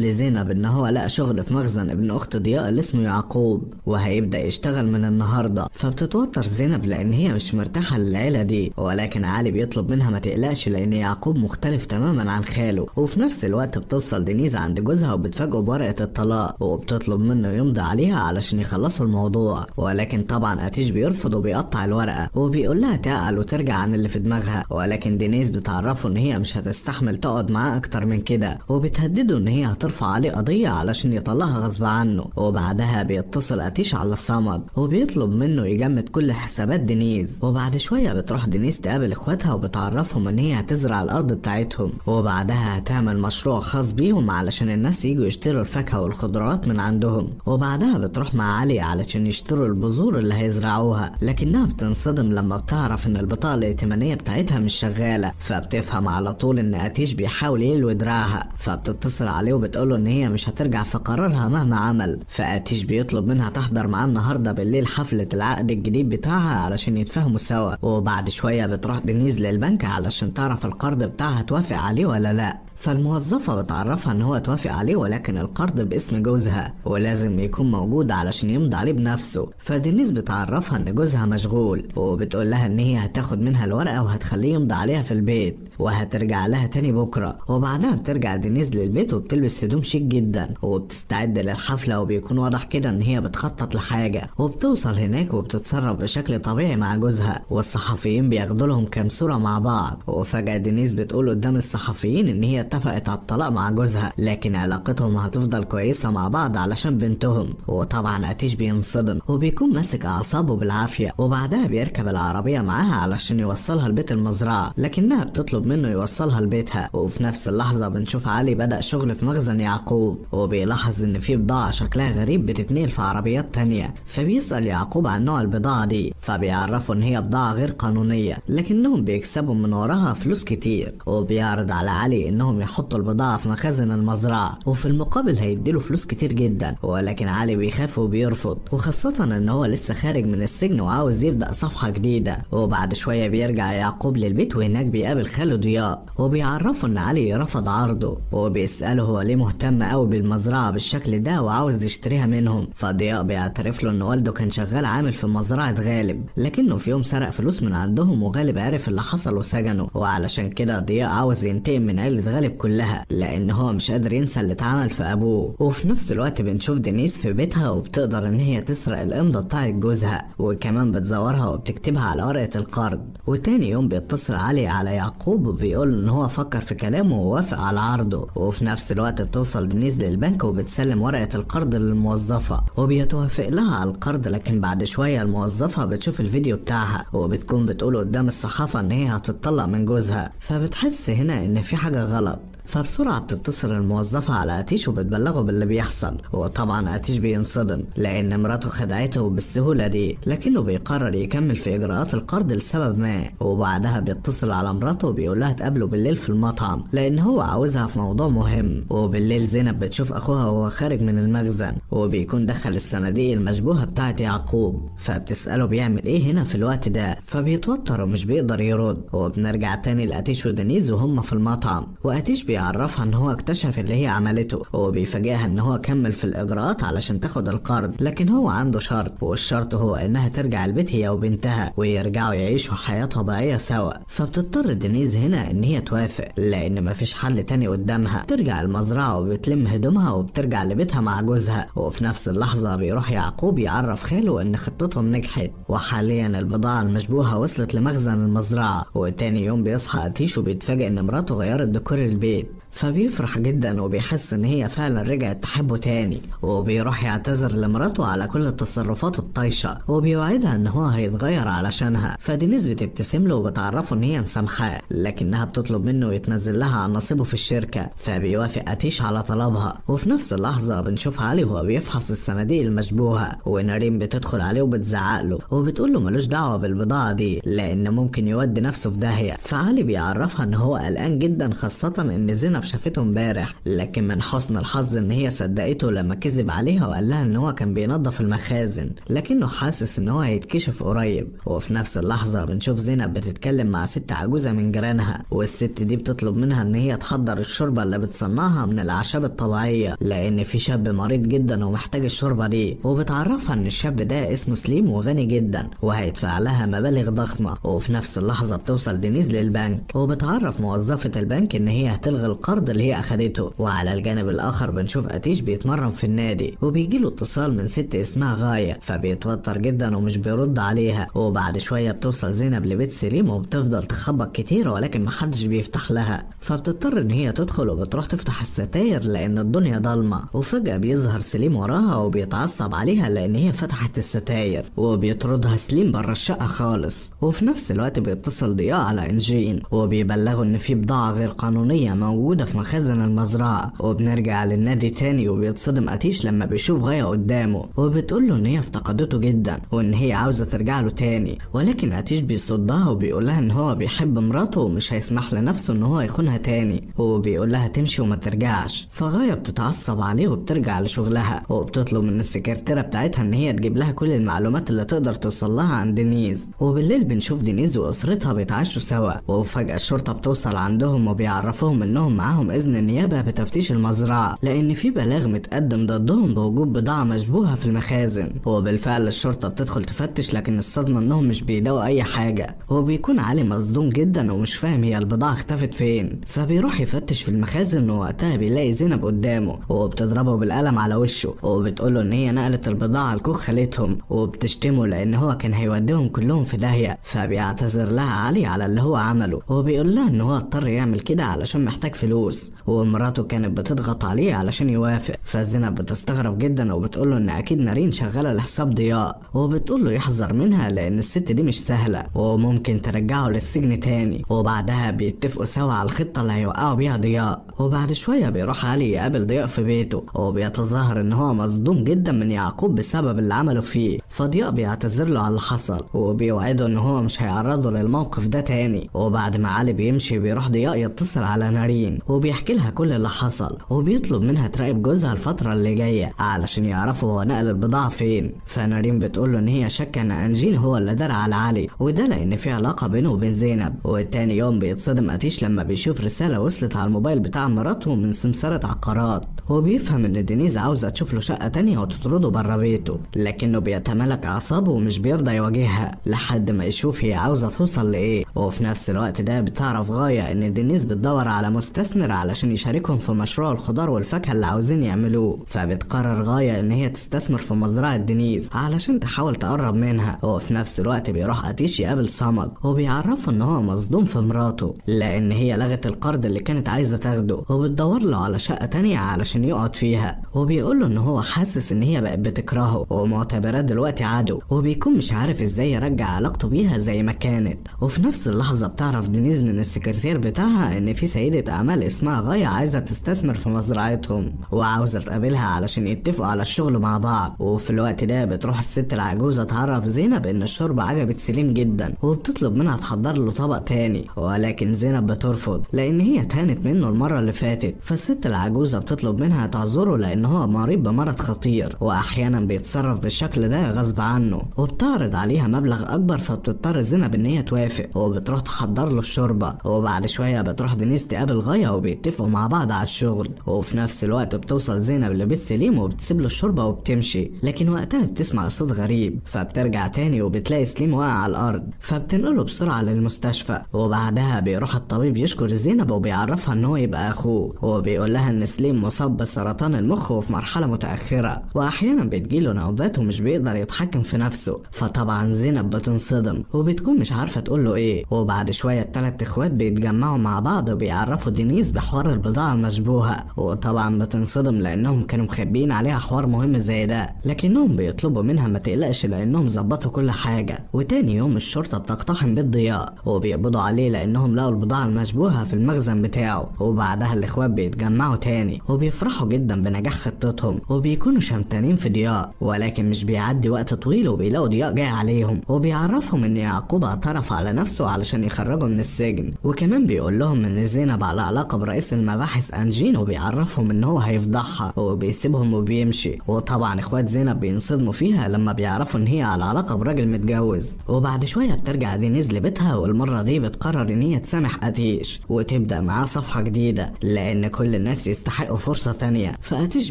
Speaker 1: لزينب إن هو لقى شغل في مخزن ابن أخت ضياء اللي اسمه يعقوب وهيبدأ يشتغل من النهاردة فبتتوتر زينب لأن هي مش مرتاحة للعيلة دي ولكن علي بيطلب منها ما تقلقش لأن يعقوب مختلف تماما عن خاله وفي نفس الوقت بتوصل دينيز عند جوزها وبتفاجئه بورقة الطلاق وبتطلب منه يمضي عليها علشان يخلصوا الموضوع ولكن طبعا أتيش بيرفض وبيقطع الورقة وبيقول لها تعقل وترجع عن اللي في دماغها ولكن دينيز بتعرفه إن هي مش هتستحمل تقعد معاه أكتر من كده وبتهدده إن هي هترفع عليه قضية علشان يطلقها غصب عنه وبعدها بيتصل أتيش على صمد وبيطلب منه يجمد كل حسابات دينيز وبعد شوية بتروح دينيز تقابل إخواتها وبتعرفهم إن هي هتزرع الأرض بتاعتهم وبعدها هتعمل مشروع خاص بيهم علشان الناس يجوا يشتروا الفاكهة والخضروات من عندهم وبعدها بتروح مع علي علشان يشتروا البذور اللي هيزرعوها لكنها بتنصدم لما بتعرف ان البطاقة الائتمانية بتاعتها مش شغالة فبتفهم على طول ان اتيش بيحاول يلوي دراعها فبتتصل عليه وبتقوله ان هي مش هترجع في قرارها مهما عمل فاتيش بيطلب منها تحضر معاه النهارده بالليل حفلة العقد الجديد بتاعها علشان يتفاهموا سوا وبعد شوية بتروح دنيز للبنك علشان تعرف القرض بتاعها توافق عليه عليه ولا لا فالموظفة بتعرفها إن هو توافق عليه ولكن القرض باسم جوزها ولازم يكون موجود علشان يمضي عليه بنفسه فدينيس بتعرفها إن جوزها مشغول وبتقول لها إن هي هتاخد منها الورقة وهتخليه يمضي عليها في البيت وهترجع لها تاني بكرة وبعدها بترجع دينيس للبيت وبتلبس هدوم شيك جدا وبتستعد للحفلة وبيكون واضح كده إن هي بتخطط لحاجة وبتوصل هناك وبتتصرف بشكل طبيعي مع جوزها والصحفيين بياخدوا لهم كام صورة مع بعض وفجأة دينيس بتقول قدام الصحفيين إن هي اتفقت على الطلاق مع جوزها لكن علاقتهم هتفضل كويسة مع بعض علشان بنتهم وطبعا أتيش بينصدم وبيكون ماسك أعصابه بالعافية وبعدها بيركب العربية معاها علشان يوصلها لبيت المزرعة لكنها بتطلب منه يوصلها لبيتها وفي نفس اللحظة بنشوف علي بدأ شغل في مخزن يعقوب وبيلاحظ إن في بضاعة شكلها غريب بتتنقل في عربيات تانية فبيسأل يعقوب عن نوع البضاعة دي فبيعرفوا إن هي بضاعة غير قانونية لكنهم بيكسبوا من وراها فلوس كتير وبيعرض على علي إنهم انهم يحطوا البضاعة في مخازن المزرعة وفي المقابل هيديله فلوس كتير جدا ولكن علي بيخاف وبيرفض وخاصة ان هو لسه خارج من السجن وعاوز يبدأ صفحة جديدة وبعد شوية بيرجع يعقوب للبيت وهناك بيقابل خاله ضياء وبيعرفه ان علي رفض عرضه وبيسأله هو ليه مهتم قوي بالمزرعة بالشكل ده وعاوز يشتريها منهم فضياء بيعترف له ان والده كان شغال عامل في مزرعة غالب لكنه في يوم سرق فلوس من عندهم وغالب عرف اللي حصل وسجنه وعلشان كده ضياء عاوز ينتقم من عيلة غالب الجوانب كلها لان هو مش قادر ينسى اللي اتعمل في ابوه وفي نفس الوقت بنشوف دينيس في بيتها وبتقدر ان هي تسرق الامضه بتاعت جوزها وكمان بتزورها وبتكتبها على ورقه القرض وتاني يوم بيتصل علي على يعقوب وبيقول ان هو فكر في كلامه ووافق على عرضه وفي نفس الوقت بتوصل دينيس للبنك وبتسلم ورقه القرض للموظفه وبيتوافق لها على القرض لكن بعد شويه الموظفه بتشوف الفيديو بتاعها وبتكون بتقول قدام الصحافه ان هي هتطلق من جوزها فبتحس هنا ان في حاجه غلط فبسرعة بتتصل الموظفة على أتيش وبتبلغه باللي بيحصل وطبعا أتيش بينصدم لأن مراته خدعته بالسهولة دي لكنه بيقرر يكمل في إجراءات القرض لسبب ما وبعدها بيتصل على مراته وبيقولها تقابله بالليل في المطعم لأن هو عاوزها في موضوع مهم وبالليل زينب بتشوف أخوها وهو خارج من المخزن وبيكون دخل الصناديق المشبوهة بتاعت يعقوب فبتسأله بيعمل إيه هنا في الوقت ده فبيتوتر ومش بيقدر يرد وبنرجع تاني لأتيش ودنيز وهم في المطعم وأتيش بي بيعرفها ان هو اكتشف اللي هي عملته وبيفاجئها ان هو كمل في الاجراءات علشان تاخد القرض لكن هو عنده شرط والشرط هو انها ترجع البيت هي وبنتها ويرجعوا يعيشوا حياه طبيعيه سوا فبتضطر دينيز هنا ان هي توافق لان مفيش حل تاني قدامها ترجع المزرعه وبتلم هدومها وبترجع لبيتها مع جوزها وفي نفس اللحظه بيروح يعقوب يعرف خاله ان خطتهم نجحت وحاليا البضاعه المشبوهه وصلت لمخزن المزرعه وتاني يوم بيصحى اتيش وبيتفاجئ ان مراته غيرت ديكور البيت جديد فبيفرح جدا وبيحس ان هي فعلا رجعت تحبه تاني وبيروح يعتذر لمراته على كل التصرفات الطايشة وبيوعدها ان هو هيتغير علشانها فدينيس بتبتسم له وبتعرفه ان هي مسامحاه لكنها بتطلب منه يتنزل لها عن نصيبه في الشركة فبيوافق أتيش على طلبها وفي نفس اللحظة بنشوف علي وهو بيفحص الصناديق المشبوهة ونارين بتدخل عليه وبتزعق له وبتقول له ملوش دعوة بالبضاعة دي لأن ممكن يودي نفسه في داهية فعلي بيعرفها ان هو قلقان جدا خاصة ان زينب شافته امبارح لكن من حسن الحظ ان هي صدقته لما كذب عليها وقال لها ان هو كان بينظف المخازن لكنه حاسس ان هو هيتكشف قريب وفي نفس اللحظة بنشوف زينب بتتكلم مع ست عجوزة من جيرانها والست دي بتطلب منها ان هي تحضر الشوربة اللي بتصنعها من الأعشاب الطبيعية لأن في شاب مريض جدا ومحتاج الشوربة دي وبتعرفها ان الشاب ده اسمه سليم وغني جدا وهيدفع لها مبالغ ضخمة وفي نفس اللحظة بتوصل دينيز للبنك وبتعرف موظفة البنك ان هي هتلغي القرض اللي هي أخدته وعلى الجانب الآخر بنشوف أتيش بيتمرن في النادي وبيجيله اتصال من ست اسمها غاية فبيتوتر جدا ومش بيرد عليها وبعد شوية بتوصل زينب لبيت سليم وبتفضل تخبط كتير ولكن محدش بيفتح لها فبتضطر إن هي تدخل وبتروح تفتح الستاير لأن الدنيا ضلمة وفجأة بيظهر سليم وراها وبيتعصب عليها لأن هي فتحت الستاير وبيطردها سليم بره الشقة خالص وفي نفس الوقت بيتصل ضياء على إنجين وبيبلغه إن في بضاعة غير قانونية موجودة في مخازن المزرعة وبنرجع للنادي تاني وبيتصدم أتيش لما بيشوف غاية قدامه وبتقول له إن هي افتقدته جدا وإن هي عاوزة ترجع له تاني ولكن أتيش بيصدها وبيقولها إن هو بيحب مراته ومش هيسمح لنفسه إن هو يخونها تاني وبيقول لها تمشي وما ترجعش فغاية بتتعصب عليه وبترجع لشغلها وبتطلب من السكرتيرة بتاعتها إن هي تجيب لها كل المعلومات اللي تقدر توصل لها عن دينيز وبالليل بنشوف دينيز وأسرتها بيتعشوا سوا وفجأة الشرطة بتوصل عندهم وبيعرفوهم إن انهم معاهم اذن النيابه بتفتيش المزرعه لان في بلاغ متقدم ضدهم بوجوب بضاعه مشبوهه في المخازن هو بالفعل الشرطه بتدخل تفتش لكن الصدمه انهم مش بيلاقوا اي حاجه هو بيكون علي مصدوم جدا ومش فاهم هي البضاعه اختفت فين فبيروح يفتش في المخازن ووقتها بيلاقي زينب قدامه وبتضربه بالقلم على وشه وبتقوله ان هي نقلت البضاعه لكوخ خالتهم وبتشتمه لان هو كان هيوديهم كلهم في داهيه فبيعتذر لها علي على اللي هو عمله وبيقول لها ان هو اضطر يعمل كده علشان محتاج محتاج فلوس ومراته كانت بتضغط عليه علشان يوافق فزينب بتستغرب جدا وبتقول له ان اكيد نارين شغاله لحساب ضياء وبتقول له يحذر منها لان الست دي مش سهله وممكن ترجعه للسجن تاني وبعدها بيتفقوا سوا على الخطه اللي هيوقعوا بيها ضياء وبعد شويه بيروح علي يقابل ضياء في بيته وبيتظاهر ان هو مصدوم جدا من يعقوب بسبب اللي عمله فيه فضياء بيعتذر له على اللي حصل وبيوعده ان هو مش هيعرضه للموقف ده تاني وبعد ما علي بيمشي بيروح ضياء يتصل على نارين الآخرين وبيحكي لها كل اللي حصل وبيطلب منها تراقب جوزها الفترة اللي جاية علشان يعرفوا هو نقل البضاعة فين فنارين بتقول له إن هي شاكة إن أنجيل هو اللي دار على علي وده لأن في علاقة بينه وبين زينب وتاني يوم بيتصدم أتيش لما بيشوف رسالة وصلت على الموبايل بتاع مراته من سمسارة عقارات وبيفهم إن دينيز عاوزة تشوف له شقة تانية وتطرده بره بيته لكنه بيتمالك أعصابه ومش بيرضى يواجهها لحد ما يشوف هي عاوزة توصل لإيه وفي نفس الوقت ده بتعرف غاية إن دينيز بتدور على مستثمر علشان يشاركهم في مشروع الخضار والفاكهة اللي عاوزين يعملوه فبتقرر غاية ان هي تستثمر في مزرعة دينيز علشان تحاول تقرب منها هو في نفس الوقت بيروح اتيش يقابل صمد وبيعرفه ان هو مصدوم في مراته لان هي لغت القرض اللي كانت عايزة تاخده وبتدور له على شقة تانية علشان يقعد فيها وبيقول له ان هو حاسس ان هي بقت بتكرهه ومعتبرات دلوقتي عدو وبيكون مش عارف ازاي يرجع علاقته بيها زي ما كانت وفي نفس اللحظة بتعرف دينيز من السكرتير بتاعها ان في سيدة أمال اسمها غاية عايزة تستثمر في مزرعتهم وعاوزة تقابلها علشان يتفقوا على الشغل مع بعض وفي الوقت ده بتروح الست العجوزة تعرف زينب إن الشوربة عجبت سليم جدا وبتطلب منها تحضر له طبق تاني ولكن زينب بترفض لأن هي اتهانت منه المرة اللي فاتت فالست العجوزة بتطلب منها تعذره لأن هو مريض بمرض خطير وأحيانا بيتصرف بالشكل ده غصب عنه وبتعرض عليها مبلغ أكبر فبتضطر زينب إن هي توافق وبتروح تحضر له الشوربة وبعد شوية بتروح دينيس تقابل للغاية وبيتفقوا مع بعض على الشغل وفي نفس الوقت بتوصل زينب لبيت سليم وبتسيب له الشوربه وبتمشي لكن وقتها بتسمع صوت غريب فبترجع تاني وبتلاقي سليم واقع على الارض فبتنقله بسرعه للمستشفى وبعدها بيروح الطبيب يشكر زينب وبيعرفها ان هو يبقى اخوه وبيقول لها ان سليم مصاب بسرطان المخ وفي مرحله متاخره واحيانا بتجيله نوبات ومش بيقدر يتحكم في نفسه فطبعا زينب بتنصدم وبتكون مش عارفه تقول له ايه وبعد شويه التلات اخوات بيتجمعوا مع بعض وبيعرفوا دينيس بحوار البضاعة المشبوهة وطبعا بتنصدم لأنهم كانوا مخبيين عليها حوار مهم زي ده لكنهم بيطلبوا منها ما تقلقش لأنهم ظبطوا كل حاجة وتاني يوم الشرطة بتقتحم بيت ضياء وبيقبضوا عليه لأنهم لقوا البضاعة المشبوهة في المخزن بتاعه وبعدها الإخوات بيتجمعوا تاني وبيفرحوا جدا بنجاح خطتهم وبيكونوا شمتانين في ضياء ولكن مش بيعدي وقت طويل وبيلاقوا ضياء جاي عليهم وبيعرفهم إن يعقوب اعترف على نفسه علشان يخرجه من السجن وكمان بيقول لهم إن زينب على على علاقة برئيس المباحث أنجين وبيعرفهم إن هو هيفضحها وبيسيبهم وبيمشي وطبعا إخوات زينب بينصدموا فيها لما بيعرفوا إن هي على علاقة براجل متجوز وبعد شوية بترجع دينيز لبيتها والمرة دي بتقرر إن هي تسامح أتيش وتبدأ معاه صفحة جديدة لأن كل الناس يستحقوا فرصة تانية فأتيش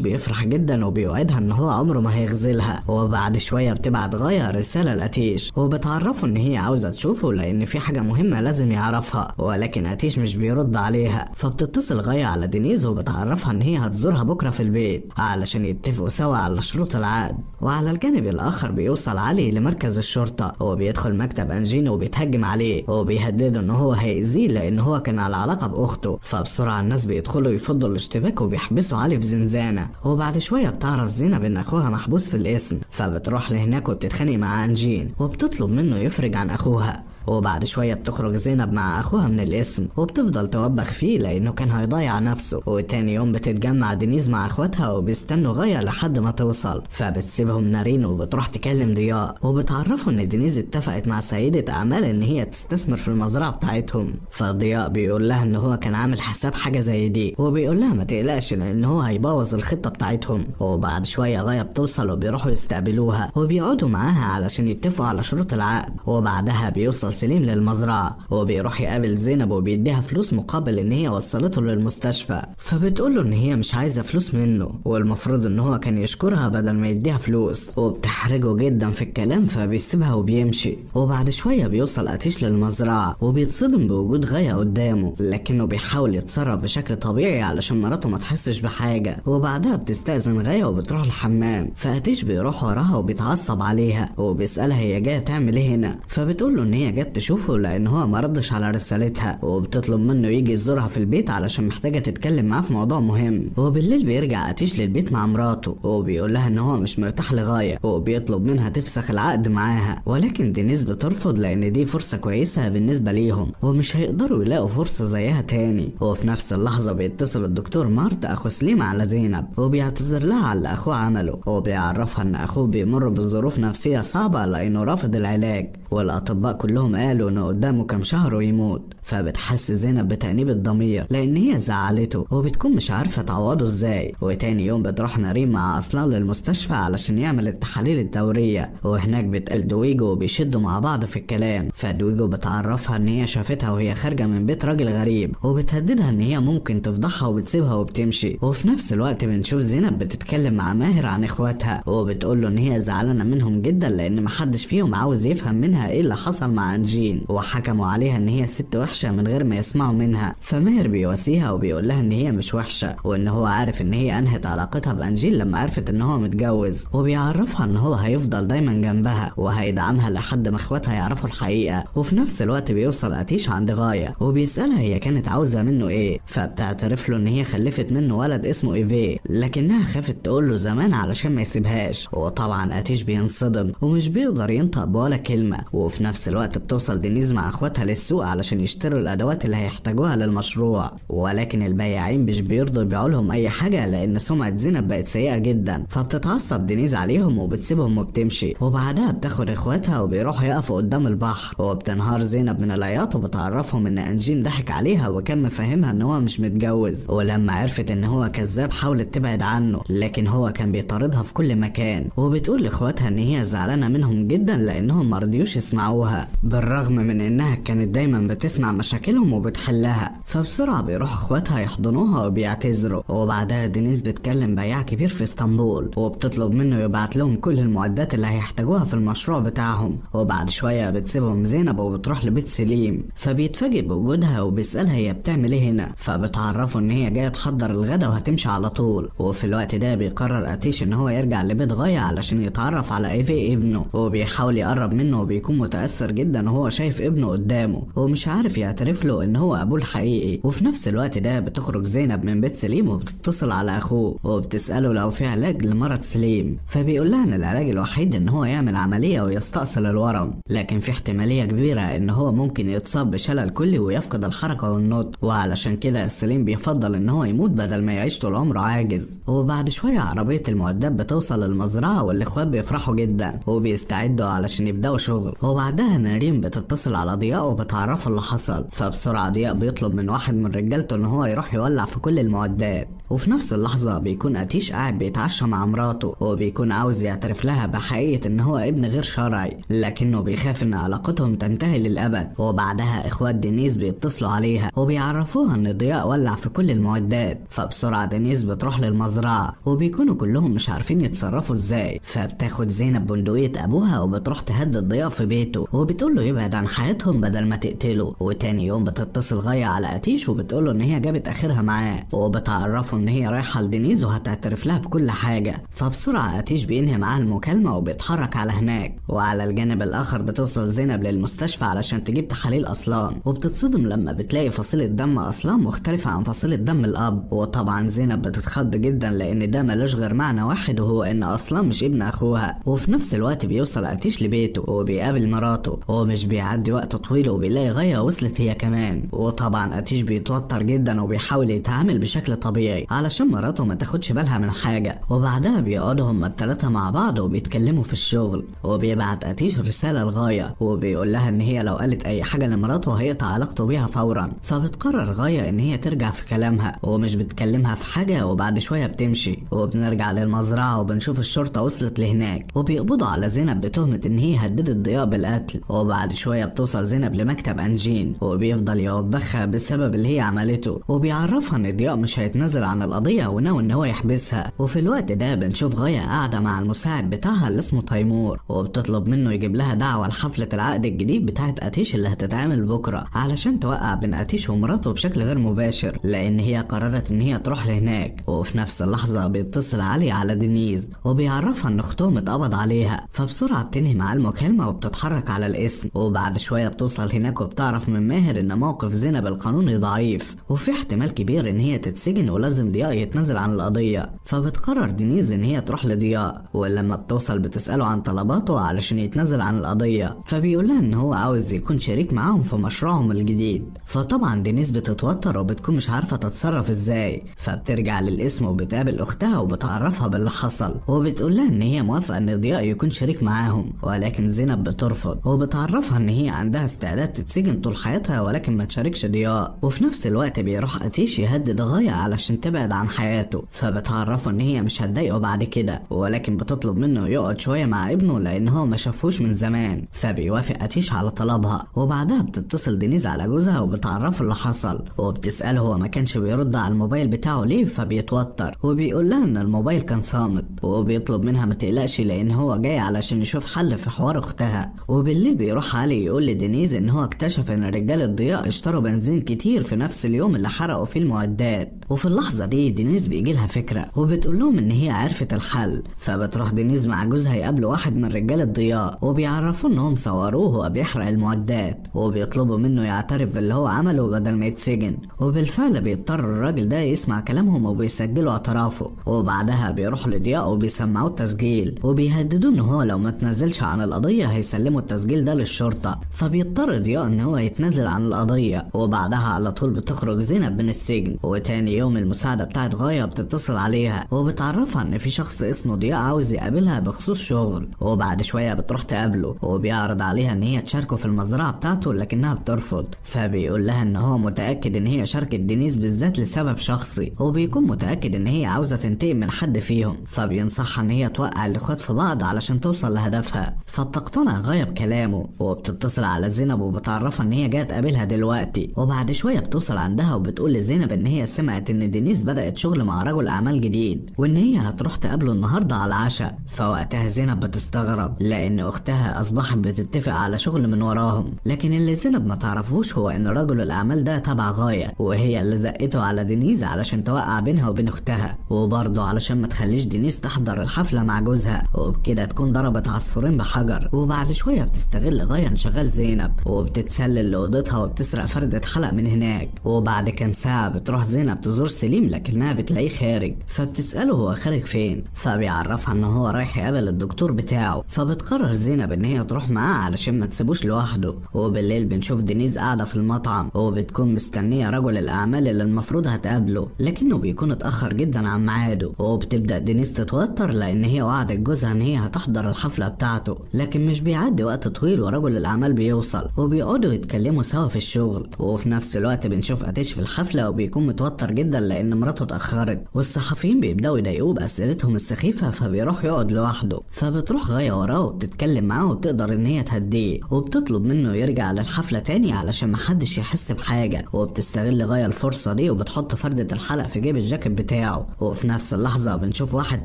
Speaker 1: بيفرح جدا وبيوعدها إن هو عمره ما هيغزلها وبعد شوية بتبعت غاية رسالة لأتيش وبتعرفه إن هي عاوزة تشوفه لأن في حاجة مهمة لازم يعرفها ولكن أتيش مش بيرد عليها عليها فبتتصل غاية على دينيز وبتعرفها ان هي هتزورها بكرة في البيت علشان يتفقوا سوا على شروط العقد وعلى الجانب الاخر بيوصل علي لمركز الشرطة وبيدخل مكتب انجين وبيتهجم عليه وبيهدده ان هو هيأذيه لان هو كان على علاقة باخته فبسرعة الناس بيدخلوا يفضوا الاشتباك وبيحبسوا علي في زنزانة وبعد شوية بتعرف زينب ان اخوها محبوس في القسم فبتروح لهناك وبتتخانق مع انجين وبتطلب منه يفرج عن اخوها وبعد شوية بتخرج زينب مع أخوها من الاسم وبتفضل توبخ فيه لأنه كان هيضيع نفسه وتاني يوم بتتجمع دينيز مع أخواتها وبيستنوا غاية لحد ما توصل فبتسيبهم نارين وبتروح تكلم ضياء وبتعرفه إن دينيز اتفقت مع سيدة أعمال إن هي تستثمر في المزرعة بتاعتهم فضياء بيقول لها إن هو كان عامل حساب حاجة زي دي وبيقول لها ما تقلقش لأن هو هيبوظ الخطة بتاعتهم وبعد شوية غاية بتوصل وبيروحوا يستقبلوها وبيقعدوا معاها علشان يتفقوا على شروط العقد وبعدها بيوصل سليم للمزرعة وبيروح يقابل زينب وبيديها فلوس مقابل ان هي وصلته للمستشفى فبتقول له ان هي مش عايزة فلوس منه والمفروض ان هو كان يشكرها بدل ما يديها فلوس وبتحرجه جدا في الكلام فبيسيبها وبيمشي وبعد شوية بيوصل أتيش للمزرعة وبيتصدم بوجود غاية قدامه لكنه بيحاول يتصرف بشكل طبيعي علشان مراته ما تحسش بحاجة وبعدها بتستأذن غاية وبتروح الحمام فأتيش بيروح وراها وبيتعصب عليها وبيسألها هي جاية تعمل ايه هنا فبتقول له ان هي جاية جت تشوفه لان هو ما ردش على رسالتها وبتطلب منه يجي يزورها في البيت علشان محتاجه تتكلم معاه في موضوع مهم وبالليل بيرجع اتيش للبيت مع مراته وبيقول لها ان هو مش مرتاح لغايه وبيطلب منها تفسخ العقد معاها ولكن دينيس بترفض لان دي فرصه كويسه بالنسبه ليهم ومش هيقدروا يلاقوا فرصه زيها تاني وفي نفس اللحظه بيتصل الدكتور مارت اخو سليم على زينب وبيعتذر لها على اللي اخوه عمله وبيعرفها ان اخوه بيمر بظروف نفسيه صعبه لانه رافض العلاج والاطباء كلهم قالوا انه قدامه كم شهر ويموت فبتحس زينب بتأنيب الضمير لأن هي زعلته وبتكون مش عارفة تعوضه ازاي وتاني يوم بتروح نريم مع أصلان للمستشفى علشان يعمل التحاليل الدورية وهناك بتقل دويجو وبيشدوا مع بعض في الكلام فدويجو بتعرفها إن هي شافتها وهي خارجة من بيت راجل غريب وبتهددها إن هي ممكن تفضحها وبتسيبها وبتمشي وفي نفس الوقت بنشوف زينب بتتكلم مع ماهر عن إخواتها وبتقول له إن هي زعلانة منهم جدا لأن محدش فيهم عاوز يفهم منها إيه اللي حصل مع أنجين وحكموا عليها إن هي ست وحشة وحشة من غير ما يسمعوا منها فماهر بيواسيها وبيقول لها ان هي مش وحشة وان هو عارف ان هي انهت علاقتها بانجيل لما عرفت ان هو متجوز وبيعرفها ان هو هيفضل دايما جنبها وهيدعمها لحد ما اخواتها يعرفوا الحقيقة وفي نفس الوقت بيوصل اتيش عند غاية وبيسألها هي كانت عاوزة منه ايه فبتعترف له ان هي خلفت منه ولد اسمه ايفي لكنها خافت تقول له زمان علشان ما يسيبهاش وطبعا اتيش بينصدم ومش بيقدر ينطق بولا كلمة وفي نفس الوقت بتوصل دينيز مع اخواتها للسوق علشان يشتري يختاروا الأدوات اللي هيحتاجوها للمشروع ولكن البياعين مش بيرضوا يبيعوا لهم أي حاجة لأن سمعة زينب بقت سيئة جدا فبتتعصب دينيز عليهم وبتسيبهم وبتمشي وبعدها بتاخد إخواتها وبيروحوا يقفوا قدام البحر وبتنهار زينب من العياط وبتعرفهم إن أنجين ضحك عليها وكان مفهمها إن هو مش متجوز ولما عرفت إن هو كذاب حاولت تبعد عنه لكن هو كان بيطاردها في كل مكان وبتقول لإخواتها إن هي زعلانة منهم جدا لأنهم مرضيوش يسمعوها بالرغم من إنها كانت دايما بتسمع مشاكلهم وبتحلها فبسرعة بيروح اخواتها يحضنوها وبيعتذروا وبعدها دينيس بتكلم بياع كبير في اسطنبول وبتطلب منه يبعت لهم كل المعدات اللي هيحتاجوها في المشروع بتاعهم وبعد شوية بتسيبهم زينب وبتروح لبيت سليم فبيتفاجئ بوجودها وبيسألها هي بتعمل ايه هنا فبتعرفه ان هي جاية تحضر الغدا وهتمشي على طول وفي الوقت ده بيقرر اتيش ان هو يرجع لبيت غاية علشان يتعرف على ايفي ابنه وبيحاول يقرب منه وبيكون متأثر جدا وهو شايف ابنه قدامه ومش عارف بيعترف له ان هو ابوه الحقيقي وفي نفس الوقت ده بتخرج زينب من بيت سليم وبتتصل على اخوه وبتساله لو في علاج لمرض سليم فبيقول لها ان العلاج الوحيد ان هو يعمل عمليه ويستأصل الورم لكن في احتماليه كبيره ان هو ممكن يتصاب بشلل كلي ويفقد الحركه والنطق وعلشان كده سليم بيفضل ان هو يموت بدل ما يعيش طول عمره عاجز وبعد شويه عربيه المعدات بتوصل للمزرعه والاخوات بيفرحوا جدا وبيستعدوا علشان يبداوا شغل وبعدها نارين بتتصل على ضياء وبتعرفه اللي حصل بيحصل فبسرعة ضياء بيطلب من واحد من رجالته ان هو يروح يولع في كل المعدات وفي نفس اللحظة بيكون أتيش قاعد بيتعشى مع مراته وبيكون عاوز يعترف لها بحقيقة إن هو ابن غير شرعي لكنه بيخاف إن علاقتهم تنتهي للأبد وبعدها إخوات دينيس بيتصلوا عليها وبيعرفوها إن ضياء ولع في كل المعدات فبسرعة دينيس بتروح للمزرعة وبيكونوا كلهم مش عارفين يتصرفوا إزاي فبتاخد زينب بندقية أبوها وبتروح تهدد ضياء في بيته وبتقول له يبعد عن حياتهم بدل ما تقتله وتاني يوم بتتصل غاية على أتيش وبتقوله إن هي جابت آخرها معاه وبتعرفه إن هي رايحة لدينيز وهتعترف لها بكل حاجة فبسرعة أتيش بينهي معاها المكالمة وبيتحرك على هناك وعلى الجانب الآخر بتوصل زينب للمستشفى علشان تجيب تحاليل اصلان وبتتصدم لما بتلاقي فصيلة دم اصلان مختلفة عن فصيلة دم الأب وطبعا زينب بتتخض جدا لأن ده ملوش غير معنى واحد وهو إن اصلان مش ابن أخوها وفي نفس الوقت بيوصل أتيش لبيته وبيقابل مراته ومش بيعدي وقت طويل وبيلاقي غاية وصلت اتاكلت هي كمان وطبعا اتيش بيتوتر جدا وبيحاول يتعامل بشكل طبيعي علشان مراته ما تاخدش بالها من حاجه وبعدها بيقعدوا هما الثلاثه مع بعض وبيتكلموا في الشغل وبيبعت اتيش رساله لغايه وبيقول لها ان هي لو قالت اي حاجه لمراته هيقطع علاقته بيها فورا فبتقرر غايه ان هي ترجع في كلامها ومش بتكلمها في حاجه وبعد شويه بتمشي وبنرجع للمزرعه وبنشوف الشرطه وصلت لهناك وبيقبضوا على زينب بتهمه ان هي هددت ضياء بالقتل وبعد شويه بتوصل زينب لمكتب انجين وبيفضل يوبخها بالسبب اللي هي عملته وبيعرفها ان ضياء مش هيتنازل عن القضية وناوي ان هو يحبسها وفي الوقت ده بنشوف غاية قاعدة مع المساعد بتاعها اللي اسمه تيمور وبتطلب منه يجيب لها دعوة لحفلة العقد الجديد بتاعة أتيش اللي هتتعمل بكرة علشان توقع بين أتيش ومراته بشكل غير مباشر لأن هي قررت إن هي تروح لهناك وفي نفس اللحظة بيتصل علي على دينيز وبيعرفها إن أختهم اتقبض عليها فبسرعة بتنهي معاه المكالمة وبتتحرك على الاسم وبعد شوية بتوصل هناك وبتعرف من ماهر ان موقف زينب القانوني ضعيف وفي احتمال كبير ان هي تتسجن ولازم ضياء يتنازل عن القضية فبتقرر دينيز ان هي تروح لضياء ولما بتوصل بتسأله عن طلباته علشان يتنازل عن القضية فبيقولها ان هو عاوز يكون شريك معاهم في مشروعهم الجديد فطبعا دينيز بتتوتر وبتكون مش عارفة تتصرف ازاي فبترجع للاسم وبتقابل اختها وبتعرفها باللي حصل وبتقولها ان هي موافقة ان ضياء يكون شريك معاهم ولكن زينب بترفض وبتعرفها ان هي عندها استعداد تتسجن طول حياتها حياتها ولكن ما تشاركش ضياء وفي نفس الوقت بيروح أتيش يهدد غاية علشان تبعد عن حياته فبتعرفه إن هي مش هتضايقه بعد كده ولكن بتطلب منه يقعد شوية مع ابنه لأن هو ما شافهوش من زمان فبيوافق أتيش على طلبها وبعدها بتتصل دينيز على جوزها وبتعرفه اللي حصل وبتسأله هو ما كانش بيرد على الموبايل بتاعه ليه فبيتوتر وبيقول لها إن الموبايل كان صامت وبيطلب منها ما تقلقش لأن هو جاي علشان يشوف حل في حوار أختها وبالليل بيروح علي يقول لدينيز إن هو اكتشف إن رجال الضياء اشتروا بنزين كتير في نفس اليوم اللي حرقوا فيه المعدات وفي اللحظة دي دينيز لها فكرة وبتقول لهم إن هي عرفت الحل فبتروح دينيز مع جوزها يقابلوا واحد من رجال الضياء وبيعرفوه إنهم صوروه وهو بيحرق المعدات وبيطلبوا منه يعترف باللي هو عمله بدل ما يتسجن وبالفعل بيضطر الراجل ده يسمع كلامهم وبيسجلوا اعترافه وبعدها بيروح لضياء وبيسمعوه التسجيل وبيهددوه إن هو لو ما تنزلش عن القضية هيسلموا التسجيل ده للشرطة فبيضطر ضياء إن هو يتنازل تنزل عن القضية وبعدها على طول بتخرج زينب من السجن وتاني يوم المساعدة بتاعت غاية بتتصل عليها وبتعرفها ان في شخص اسمه ضياء عاوز يقابلها بخصوص شغل وبعد شوية بتروح تقابله وبيعرض عليها ان هي تشاركه في المزرعة بتاعته لكنها بترفض فبيقول لها ان هو متأكد ان هي شاركت دينيس بالذات لسبب شخصي وبيكون متأكد ان هي عاوزة تنتقم من حد فيهم فبينصحها ان هي توقع الاخوات في بعض علشان توصل لهدفها فبتقتنع غاية بكلامه وبتتصل على زينب وبتعرفها ان هي جات تقابلها دلوقتي وبعد شويه بتوصل عندها وبتقول لزينب ان هي سمعت ان دينيس بدات شغل مع رجل اعمال جديد وان هي هتروح تقابله النهارده على العشاء فوقتها زينب بتستغرب لان اختها اصبحت بتتفق على شغل من وراهم لكن اللي زينب ما تعرفوش هو ان رجل الاعمال ده تبع غايه وهي اللي زقته على دينيس علشان توقع بينها وبين اختها وبرضه علشان ما تخليش دينيس تحضر الحفله مع جوزها وبكده تكون ضربت عصفورين بحجر وبعد شويه بتستغل غايه انشغال زينب وبتتسلل لاوضه خضتها وبتسرق فردة حلق من هناك وبعد كام ساعة بتروح زينب تزور سليم لكنها بتلاقيه خارج فبتسأله هو خارج فين فبيعرفها ان هو رايح يقابل الدكتور بتاعه فبتقرر زينب ان هي تروح معاه علشان ما تسيبوش لوحده وبالليل بنشوف دينيز قاعدة في المطعم وبتكون مستنية رجل الأعمال اللي المفروض هتقابله لكنه بيكون اتأخر جدا عن ميعاده وبتبدأ دينيز تتوتر لأن هي وعدت جوزها ان هي هتحضر الحفلة بتاعته لكن مش بيعدي وقت طويل ورجل الأعمال بيوصل وبيقعدوا يتكلموا بيناموا سوا في الشغل وفي نفس الوقت بنشوف اتيش في الحفله وبيكون متوتر جدا لان مراته اتاخرت والصحفيين بيبداوا يضايقوه باسئلتهم السخيفه فبيروح يقعد لوحده فبتروح غايه وراه وبتتكلم معاه وبتقدر ان هي تهديه وبتطلب منه يرجع للحفله تاني علشان محدش يحس بحاجه وبتستغل غايه الفرصه دي وبتحط فرده الحلق في جيب الجاكيت بتاعه وفي نفس اللحظه بنشوف واحد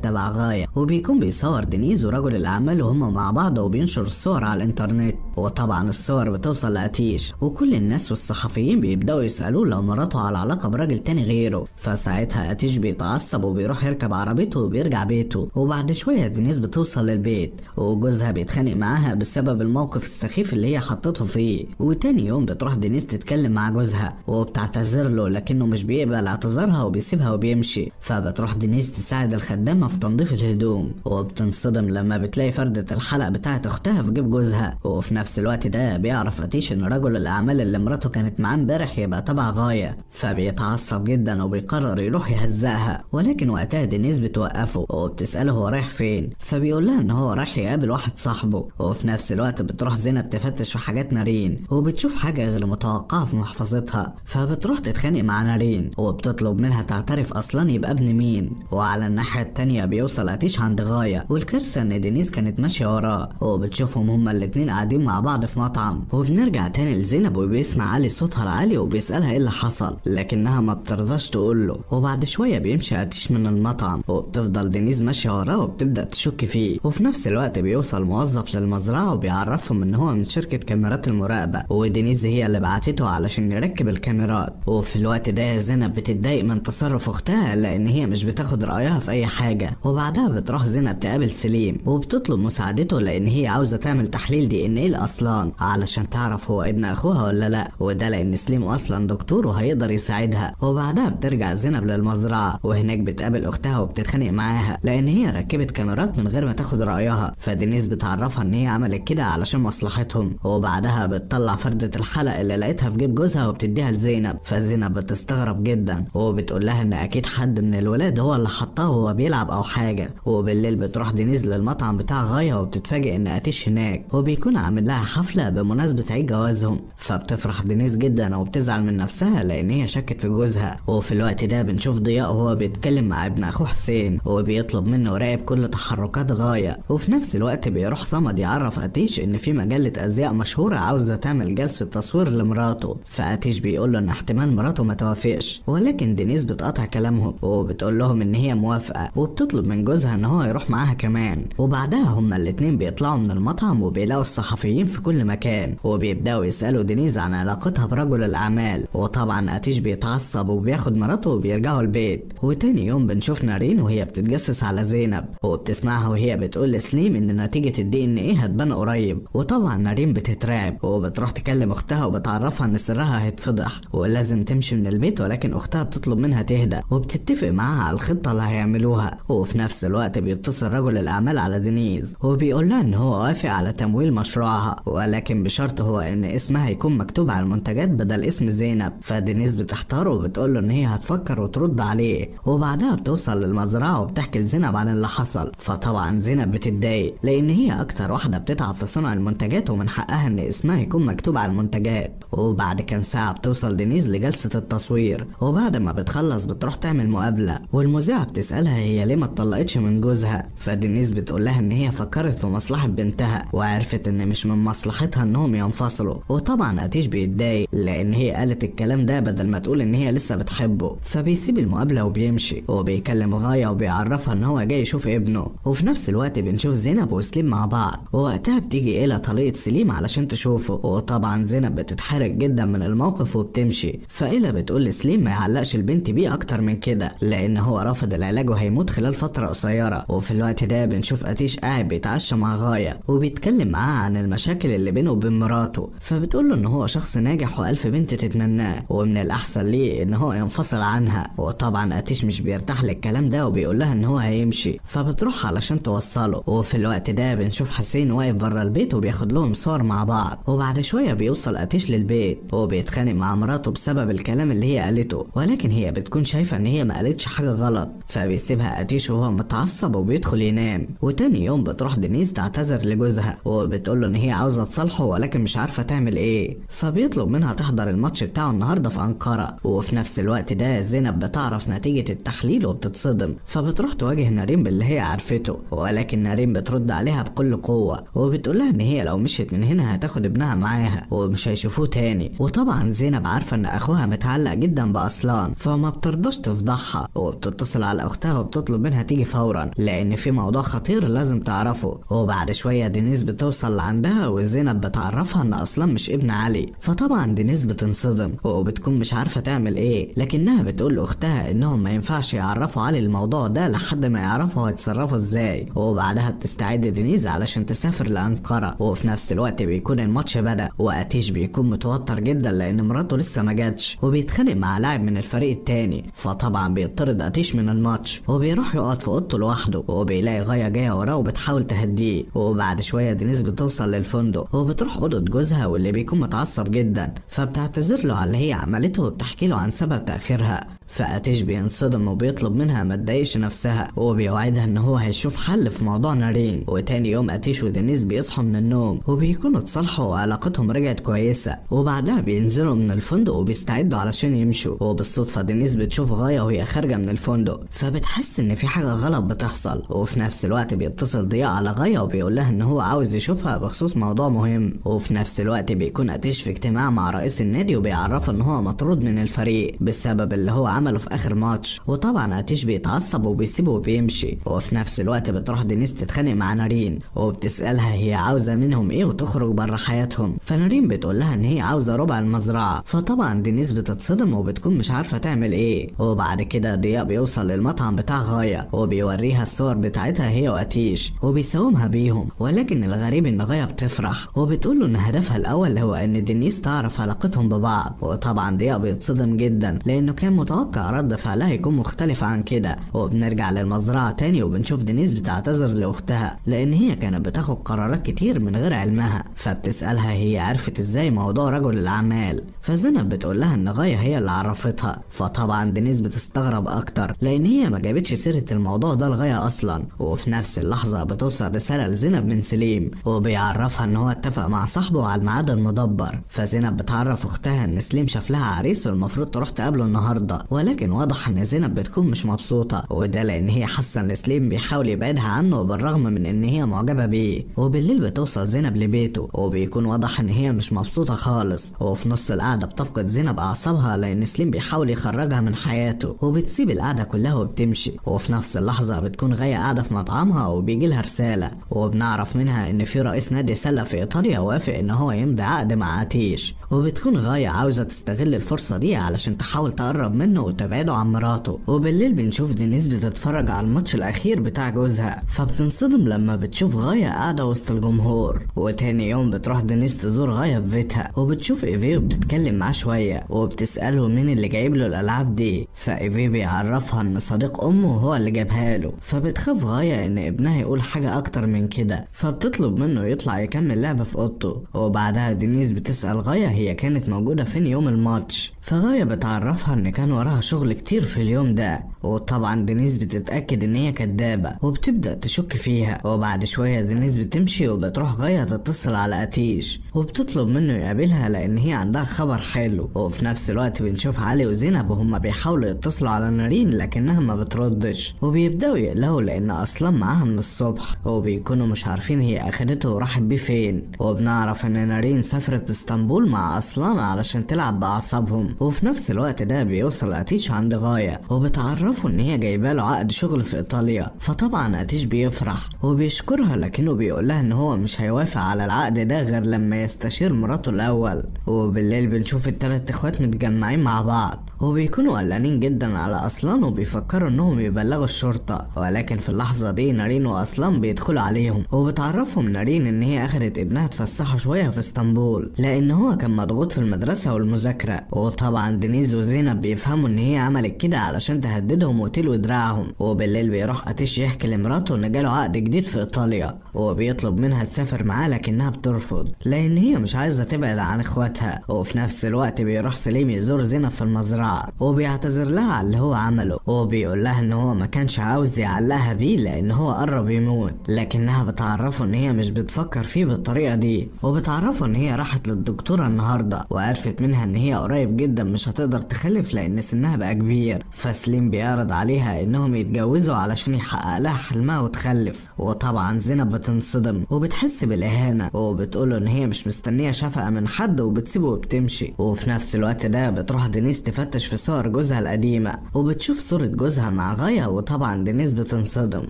Speaker 1: تبع غايه وبيكون بيصور دينيز ورجل الاعمال وهما مع بعض وبينشر الصور على الانترنت وطبعا الصور بتوصل لأتيش وكل الناس والصحفيين بيبدأوا يسألوه لو مراته على علاقة براجل تاني غيره فساعتها أتيش بيتعصب وبيروح يركب عربيته وبيرجع بيته وبعد شوية دينيس بتوصل للبيت وجوزها بيتخانق معاها بسبب الموقف السخيف اللي هي حطته فيه وتاني يوم بتروح دينيس تتكلم مع جوزها وبتعتذر له لكنه مش بيقبل اعتذارها وبيسيبها وبيمشي فبتروح دينيس تساعد الخدامة في تنظيف الهدوم وبتنصدم لما بتلاقي فردة الحلق بتاعت أختها في جيب جوزها وفي نفس الوقت ده بيعرف اتيش ان رجل الاعمال اللي مراته كانت معاه امبارح يبقى تبع غاية فبيتعصب جدا وبيقرر يروح يهزقها ولكن وقتها دينيس بتوقفه وبتسأله هو رايح فين فبيقول لها ان هو رايح يقابل واحد صاحبه وفي نفس الوقت بتروح زينب تفتش في حاجات نارين وبتشوف حاجة غير متوقعة في محفظتها فبتروح تتخانق مع نارين وبتطلب منها تعترف اصلا يبقى ابن مين وعلى الناحية التانية بيوصل اتيش عند غاية والكارثة ان دينيس كانت ماشية وراه وبتشوفهم هما الاتنين قاعدين مع بعض في مطعم وبنرجع تاني لزينب وبيسمع علي صوتها العالي وبيسألها ايه اللي حصل لكنها ما بترضاش تقول له وبعد شوية بيمشي عتيش من المطعم وبتفضل دينيز ماشية وراه وبتبدأ تشك فيه وفي نفس الوقت بيوصل موظف للمزرعة وبيعرفهم ان هو من شركة كاميرات المراقبة ودينيز هي اللي بعتته علشان يركب الكاميرات وفي الوقت ده زينب بتتضايق من تصرف اختها لان هي مش بتاخد رأيها في اي حاجة وبعدها بتروح زينب تقابل سليم وبتطلب مساعدته لان هي عاوزة تعمل تحليل دي ان ايه اصلا علشان تعرف هو ابن اخوها ولا لا وده لان سليم اصلا دكتور وهيقدر يساعدها وبعدها بترجع زينب للمزرعه وهناك بتقابل اختها وبتتخانق معاها لان هي ركبت كاميرات من غير ما تاخد رايها فدينيس بتعرفها ان هي عملت كده علشان مصلحتهم وبعدها بتطلع فردة الحلق اللي لقيتها في جيب جوزها وبتديها لزينب فزينب بتستغرب جدا وبتقول لها ان اكيد حد من الولاد هو اللي حطها وهو بيلعب او حاجه وبالليل بتروح دينيس للمطعم بتاع غايه وبتتفاجئ ان اتيش هناك وبيكون عامل لها حفلة بمناسبة عيد جوازهم فبتفرح دينيس جدا وبتزعل من نفسها لأن هي شكت في جوزها وفي الوقت ده بنشوف ضياء وهو بيتكلم مع ابن أخوه حسين وبيطلب منه يراقب كل تحركات غاية وفي نفس الوقت بيروح صمد يعرف أتيش إن في مجلة أزياء مشهورة عاوزة تعمل جلسة تصوير لمراته فأتيش بيقول له إن احتمال مراته ما توافقش ولكن دينيس بتقطع كلامهم وبتقول لهم إن هي موافقة وبتطلب من جوزها إن هو يروح معاها كمان وبعدها هما الاتنين بيطلعوا من المطعم وبيلاقوا الصحفيين موجودين في كل مكان وبيبداوا يسالوا دينيز عن علاقتها برجل الاعمال وطبعا اتيش بيتعصب وبياخد مراته وبيرجعوا البيت وتاني يوم بنشوف نارين وهي بتتجسس على زينب وبتسمعها وهي بتقول لسليم ان نتيجه الدي ان ايه هتبان قريب وطبعا نارين بتترعب وبتروح تكلم اختها وبتعرفها ان سرها هيتفضح ولازم تمشي من البيت ولكن اختها بتطلب منها تهدى وبتتفق معاها على الخطه اللي هيعملوها وفي نفس الوقت بيتصل رجل الاعمال على دينيز وبيقول لها ان هو وافق على تمويل مشروعها ولكن بشرط هو ان اسمها يكون مكتوب على المنتجات بدل اسم زينب فدينيس بتحتار وبتقول له ان هي هتفكر وترد عليه وبعدها بتوصل للمزرعه وبتحكي لزينب عن اللي حصل فطبعا زينب بتتضايق لان هي اكتر واحده بتتعب في صنع المنتجات ومن حقها ان اسمها يكون مكتوب على المنتجات وبعد كام ساعه بتوصل دينيس لجلسه التصوير وبعد ما بتخلص بتروح تعمل مقابله والمذيعه بتسالها هي ليه ما اتطلقتش من جوزها فدينيس بتقول لها ان هي فكرت في مصلحه بنتها وعرفت ان مش من مصلحتها انهم ينفصلوا وطبعا اتيش بيتضايق لان هي قالت الكلام ده بدل ما تقول ان هي لسه بتحبه فبيسيب المقابله وبيمشي وبيكلم غايه وبيعرفها ان هو جاي يشوف ابنه وفي نفس الوقت بنشوف زينب وسليم مع بعض ووقتها بتيجي الى طليقه سليم علشان تشوفه وطبعا زينب بتتحرج جدا من الموقف وبتمشي فإلا بتقول لسليم ما يعلقش البنت بيه اكتر من كده لان هو رفض العلاج وهيموت خلال فتره قصيره وفي الوقت ده بنشوف اتيش قاعد بيتعشى مع غايه وبيتكلم معاها عن المشاكل المشاكل اللي بينه وبين مراته فبتقول له ان هو شخص ناجح والف بنت تتمناه ومن الاحسن ليه ان هو ينفصل عنها وطبعا اتيش مش بيرتاح للكلام ده وبيقول لها ان هو هيمشي فبتروح علشان توصله وفي الوقت ده بنشوف حسين واقف بره البيت وبياخد لهم صور مع بعض وبعد شويه بيوصل اتيش للبيت وبيتخانق مع مراته بسبب الكلام اللي هي قالته ولكن هي بتكون شايفه ان هي ما قالتش حاجه غلط فبيسيبها اتيش وهو متعصب وبيدخل ينام وتاني يوم بتروح دينيس تعتذر لجوزها وبتقول له ان هي عاوزة تصالحه ولكن مش عارفة تعمل ايه فبيطلب منها تحضر الماتش بتاعه النهاردة في أنقرة وفي نفس الوقت ده زينب بتعرف نتيجة التحليل وبتتصدم فبتروح تواجه نارين باللي هي عارفته ولكن نارين بترد عليها بكل قوة وبتقول لها ان هي لو مشيت من هنا هتاخد ابنها معاها ومش هيشوفوه تاني وطبعا زينب عارفة ان اخوها متعلق جدا بأصلان فما بترضاش تفضحها وبتتصل على اختها وبتطلب منها تيجي فورا لان في موضوع خطير لازم تعرفه وبعد شوية دينيس بتوصل لعندها وزينب بتعرفها ان اصلا مش ابن علي فطبعا دينيس بتنصدم وبتكون مش عارفه تعمل ايه لكنها بتقول لاختها انهم ما ينفعش يعرفوا علي الموضوع ده لحد ما يعرفوا هيتصرفوا ازاي وبعدها بتستعد دينيز علشان تسافر لانقره وفي نفس الوقت بيكون الماتش بدا واتيش بيكون متوتر جدا لان مراته لسه ما جاتش وبيتخانق مع لاعب من الفريق التاني فطبعا بيطرد اتيش من الماتش وبيروح يقعد في اوضته لوحده وبيلاقي غايه جايه وراه وبتحاول تهديه وبعد شويه دينيز بتوصل للفريق الفندق وبتروح اوضه جوزها واللي بيكون متعصب جدا فبتعتذر له على اللي هي عملته وبتحكي له عن سبب تاخيرها فأتيش بينصدم وبيطلب منها ما تضايقش نفسها وبيوعدها ان هو هيشوف حل في موضوع نارين وتاني يوم أتيش ودينيس بيصحوا من النوم وبيكونوا اتصالحوا وعلاقتهم رجعت كويسة وبعدها بينزلوا من الفندق وبيستعدوا علشان يمشوا وبالصدفة دينيس بتشوف غاية وهي خارجة من الفندق فبتحس ان في حاجة غلط بتحصل وفي نفس الوقت بيتصل ضياء على غاية وبيقول لها ان هو عاوز يشوفها بخصوص موضوع مهم وفي نفس الوقت بيكون أتيش في اجتماع مع رئيس النادي وبيعرفه ان هو مطرود من الفريق بسبب اللي هو عمله في اخر ماتش وطبعا اتيش بيتعصب وبيسيبه وبيمشي وفي نفس الوقت بتروح دينيس تتخانق مع نارين وبتسالها هي عاوزه منهم ايه وتخرج بره حياتهم فنارين بتقول لها ان هي عاوزه ربع المزرعه فطبعا دينيس بتتصدم وبتكون مش عارفه تعمل ايه وبعد كده ضياء بيوصل للمطعم بتاع غايه وبيوريها الصور بتاعتها هي واتيش وبيساومها بيهم ولكن الغريب ان غايه بتفرح وبتقول له ان هدفها الاول هو ان دينيس تعرف علاقتهم ببعض وطبعا ضياء بيتصدم جدا لانه كان متوقع متوقع رد فعلها يكون مختلف عن كده وبنرجع للمزرعة تاني وبنشوف دينيس بتعتذر لأختها لأن هي كانت بتاخد قرارات كتير من غير علمها فبتسألها هي عرفت ازاي موضوع رجل الأعمال فزينب بتقول لها إن غاية هي اللي عرفتها فطبعا دينيس بتستغرب أكتر لأن هي ما جابتش سيرة الموضوع ده لغاية أصلا وفي نفس اللحظة بتوصل رسالة لزينب من سليم وبيعرفها إن هو اتفق مع صاحبه على الميعاد المدبر فزينب بتعرف أختها إن سليم شاف لها عريس والمفروض تروح تقابله النهارده ولكن واضح ان زينب بتكون مش مبسوطه وده لان هي حاسه ان سليم بيحاول يبعدها عنه بالرغم من ان هي معجبه بيه وبالليل بتوصل زينب لبيته وبيكون واضح ان هي مش مبسوطه خالص وفي نص القعده بتفقد زينب اعصابها لان سليم بيحاول يخرجها من حياته وبتسيب القعده كلها وبتمشي وفي نفس اللحظه بتكون غايه قاعده في مطعمها وبيجي لها رساله وبنعرف منها ان في رئيس نادي سله في ايطاليا وافق ان هو يمضي عقد مع عتيش وبتكون غايه عاوزه تستغل الفرصه دي علشان تحاول تقرب منه عنه وتبعده عن مراته وبالليل بنشوف دينيس بتتفرج على الماتش الاخير بتاع جوزها فبتنصدم لما بتشوف غاية قاعدة وسط الجمهور وتاني يوم بتروح دينيس تزور غاية في بيتها وبتشوف ايفي وبتتكلم معاه شوية وبتسأله مين اللي جايب له الالعاب دي فايفي بيعرفها ان صديق امه هو اللي جابها له فبتخاف غاية ان ابنها يقول حاجة اكتر من كده فبتطلب منه يطلع يكمل لعبة في اوضته وبعدها دينيس بتسأل غاية هي كانت موجودة فين يوم الماتش فغاية بتعرفها ان كان وراها شغل كتير في اليوم ده وطبعا دينيس بتتأكد ان هي كدابة وبتبدأ تشك فيها وبعد شوية دينيس بتمشي وبتروح غاية تتصل على أتيش وبتطلب منه يقابلها لأن هي عندها خبر حلو وفي نفس الوقت بنشوف علي وزينب وهما بيحاولوا يتصلوا على نارين لكنها ما بتردش وبيبدأوا يقلقوا لأن أصلا معاها من الصبح وبيكونوا مش عارفين هي أخدته وراحت بيه فين وبنعرف ان نارين سافرت اسطنبول مع أصلان علشان تلعب بأعصابهم وفي نفس الوقت ده بيوصل اتيش عند غاية وبتعرفه إن هي جايبة له عقد شغل في إيطاليا فطبعا أتيش بيفرح وبيشكرها لكنه بيقول لها إن هو مش هيوافق على العقد ده غير لما يستشير مراته الأول وبالليل بنشوف التلات إخوات متجمعين مع بعض وبيكونوا قلقانين جدا على أصلان وبيفكروا إنهم يبلغوا الشرطة ولكن في اللحظة دي نارين وأصلان بيدخلوا عليهم وبتعرفهم نارين إن هي أخدت ابنها تفسحه شوية في اسطنبول لأن هو كان مضغوط في المدرسة والمذاكرة وط طبعا دينيز وزينب بيفهموا ان هي عملت كده علشان تهددهم وتلوي دراعهم وبالليل بيروح اتيش يحكي لمراته ان جاله عقد جديد في ايطاليا وبيطلب منها تسافر معاه لكنها بترفض لان هي مش عايزه تبعد عن اخواتها وفي نفس الوقت بيروح سليم يزور زينب في المزرعه وبيعتذر لها على اللي هو عمله وبيقول لها ان هو ما كانش عاوز يعلقها بيه لان هو قرب يموت لكنها بتعرفه ان هي مش بتفكر فيه بالطريقه دي وبتعرفه ان هي راحت للدكتوره النهارده وعرفت منها ان هي قريب جدا جدا مش هتقدر تخلف لان سنها بقى كبير فسليم بيعرض عليها انهم يتجوزوا علشان يحقق لها حلمها وتخلف وطبعا زينب بتنصدم وبتحس بالاهانه وبتقوله ان هي مش مستنيه شفقه من حد وبتسيبه وبتمشي وفي نفس الوقت ده بتروح دينيس تفتش في صور جوزها القديمه وبتشوف صوره جوزها مع غايه وطبعا دينيس بتنصدم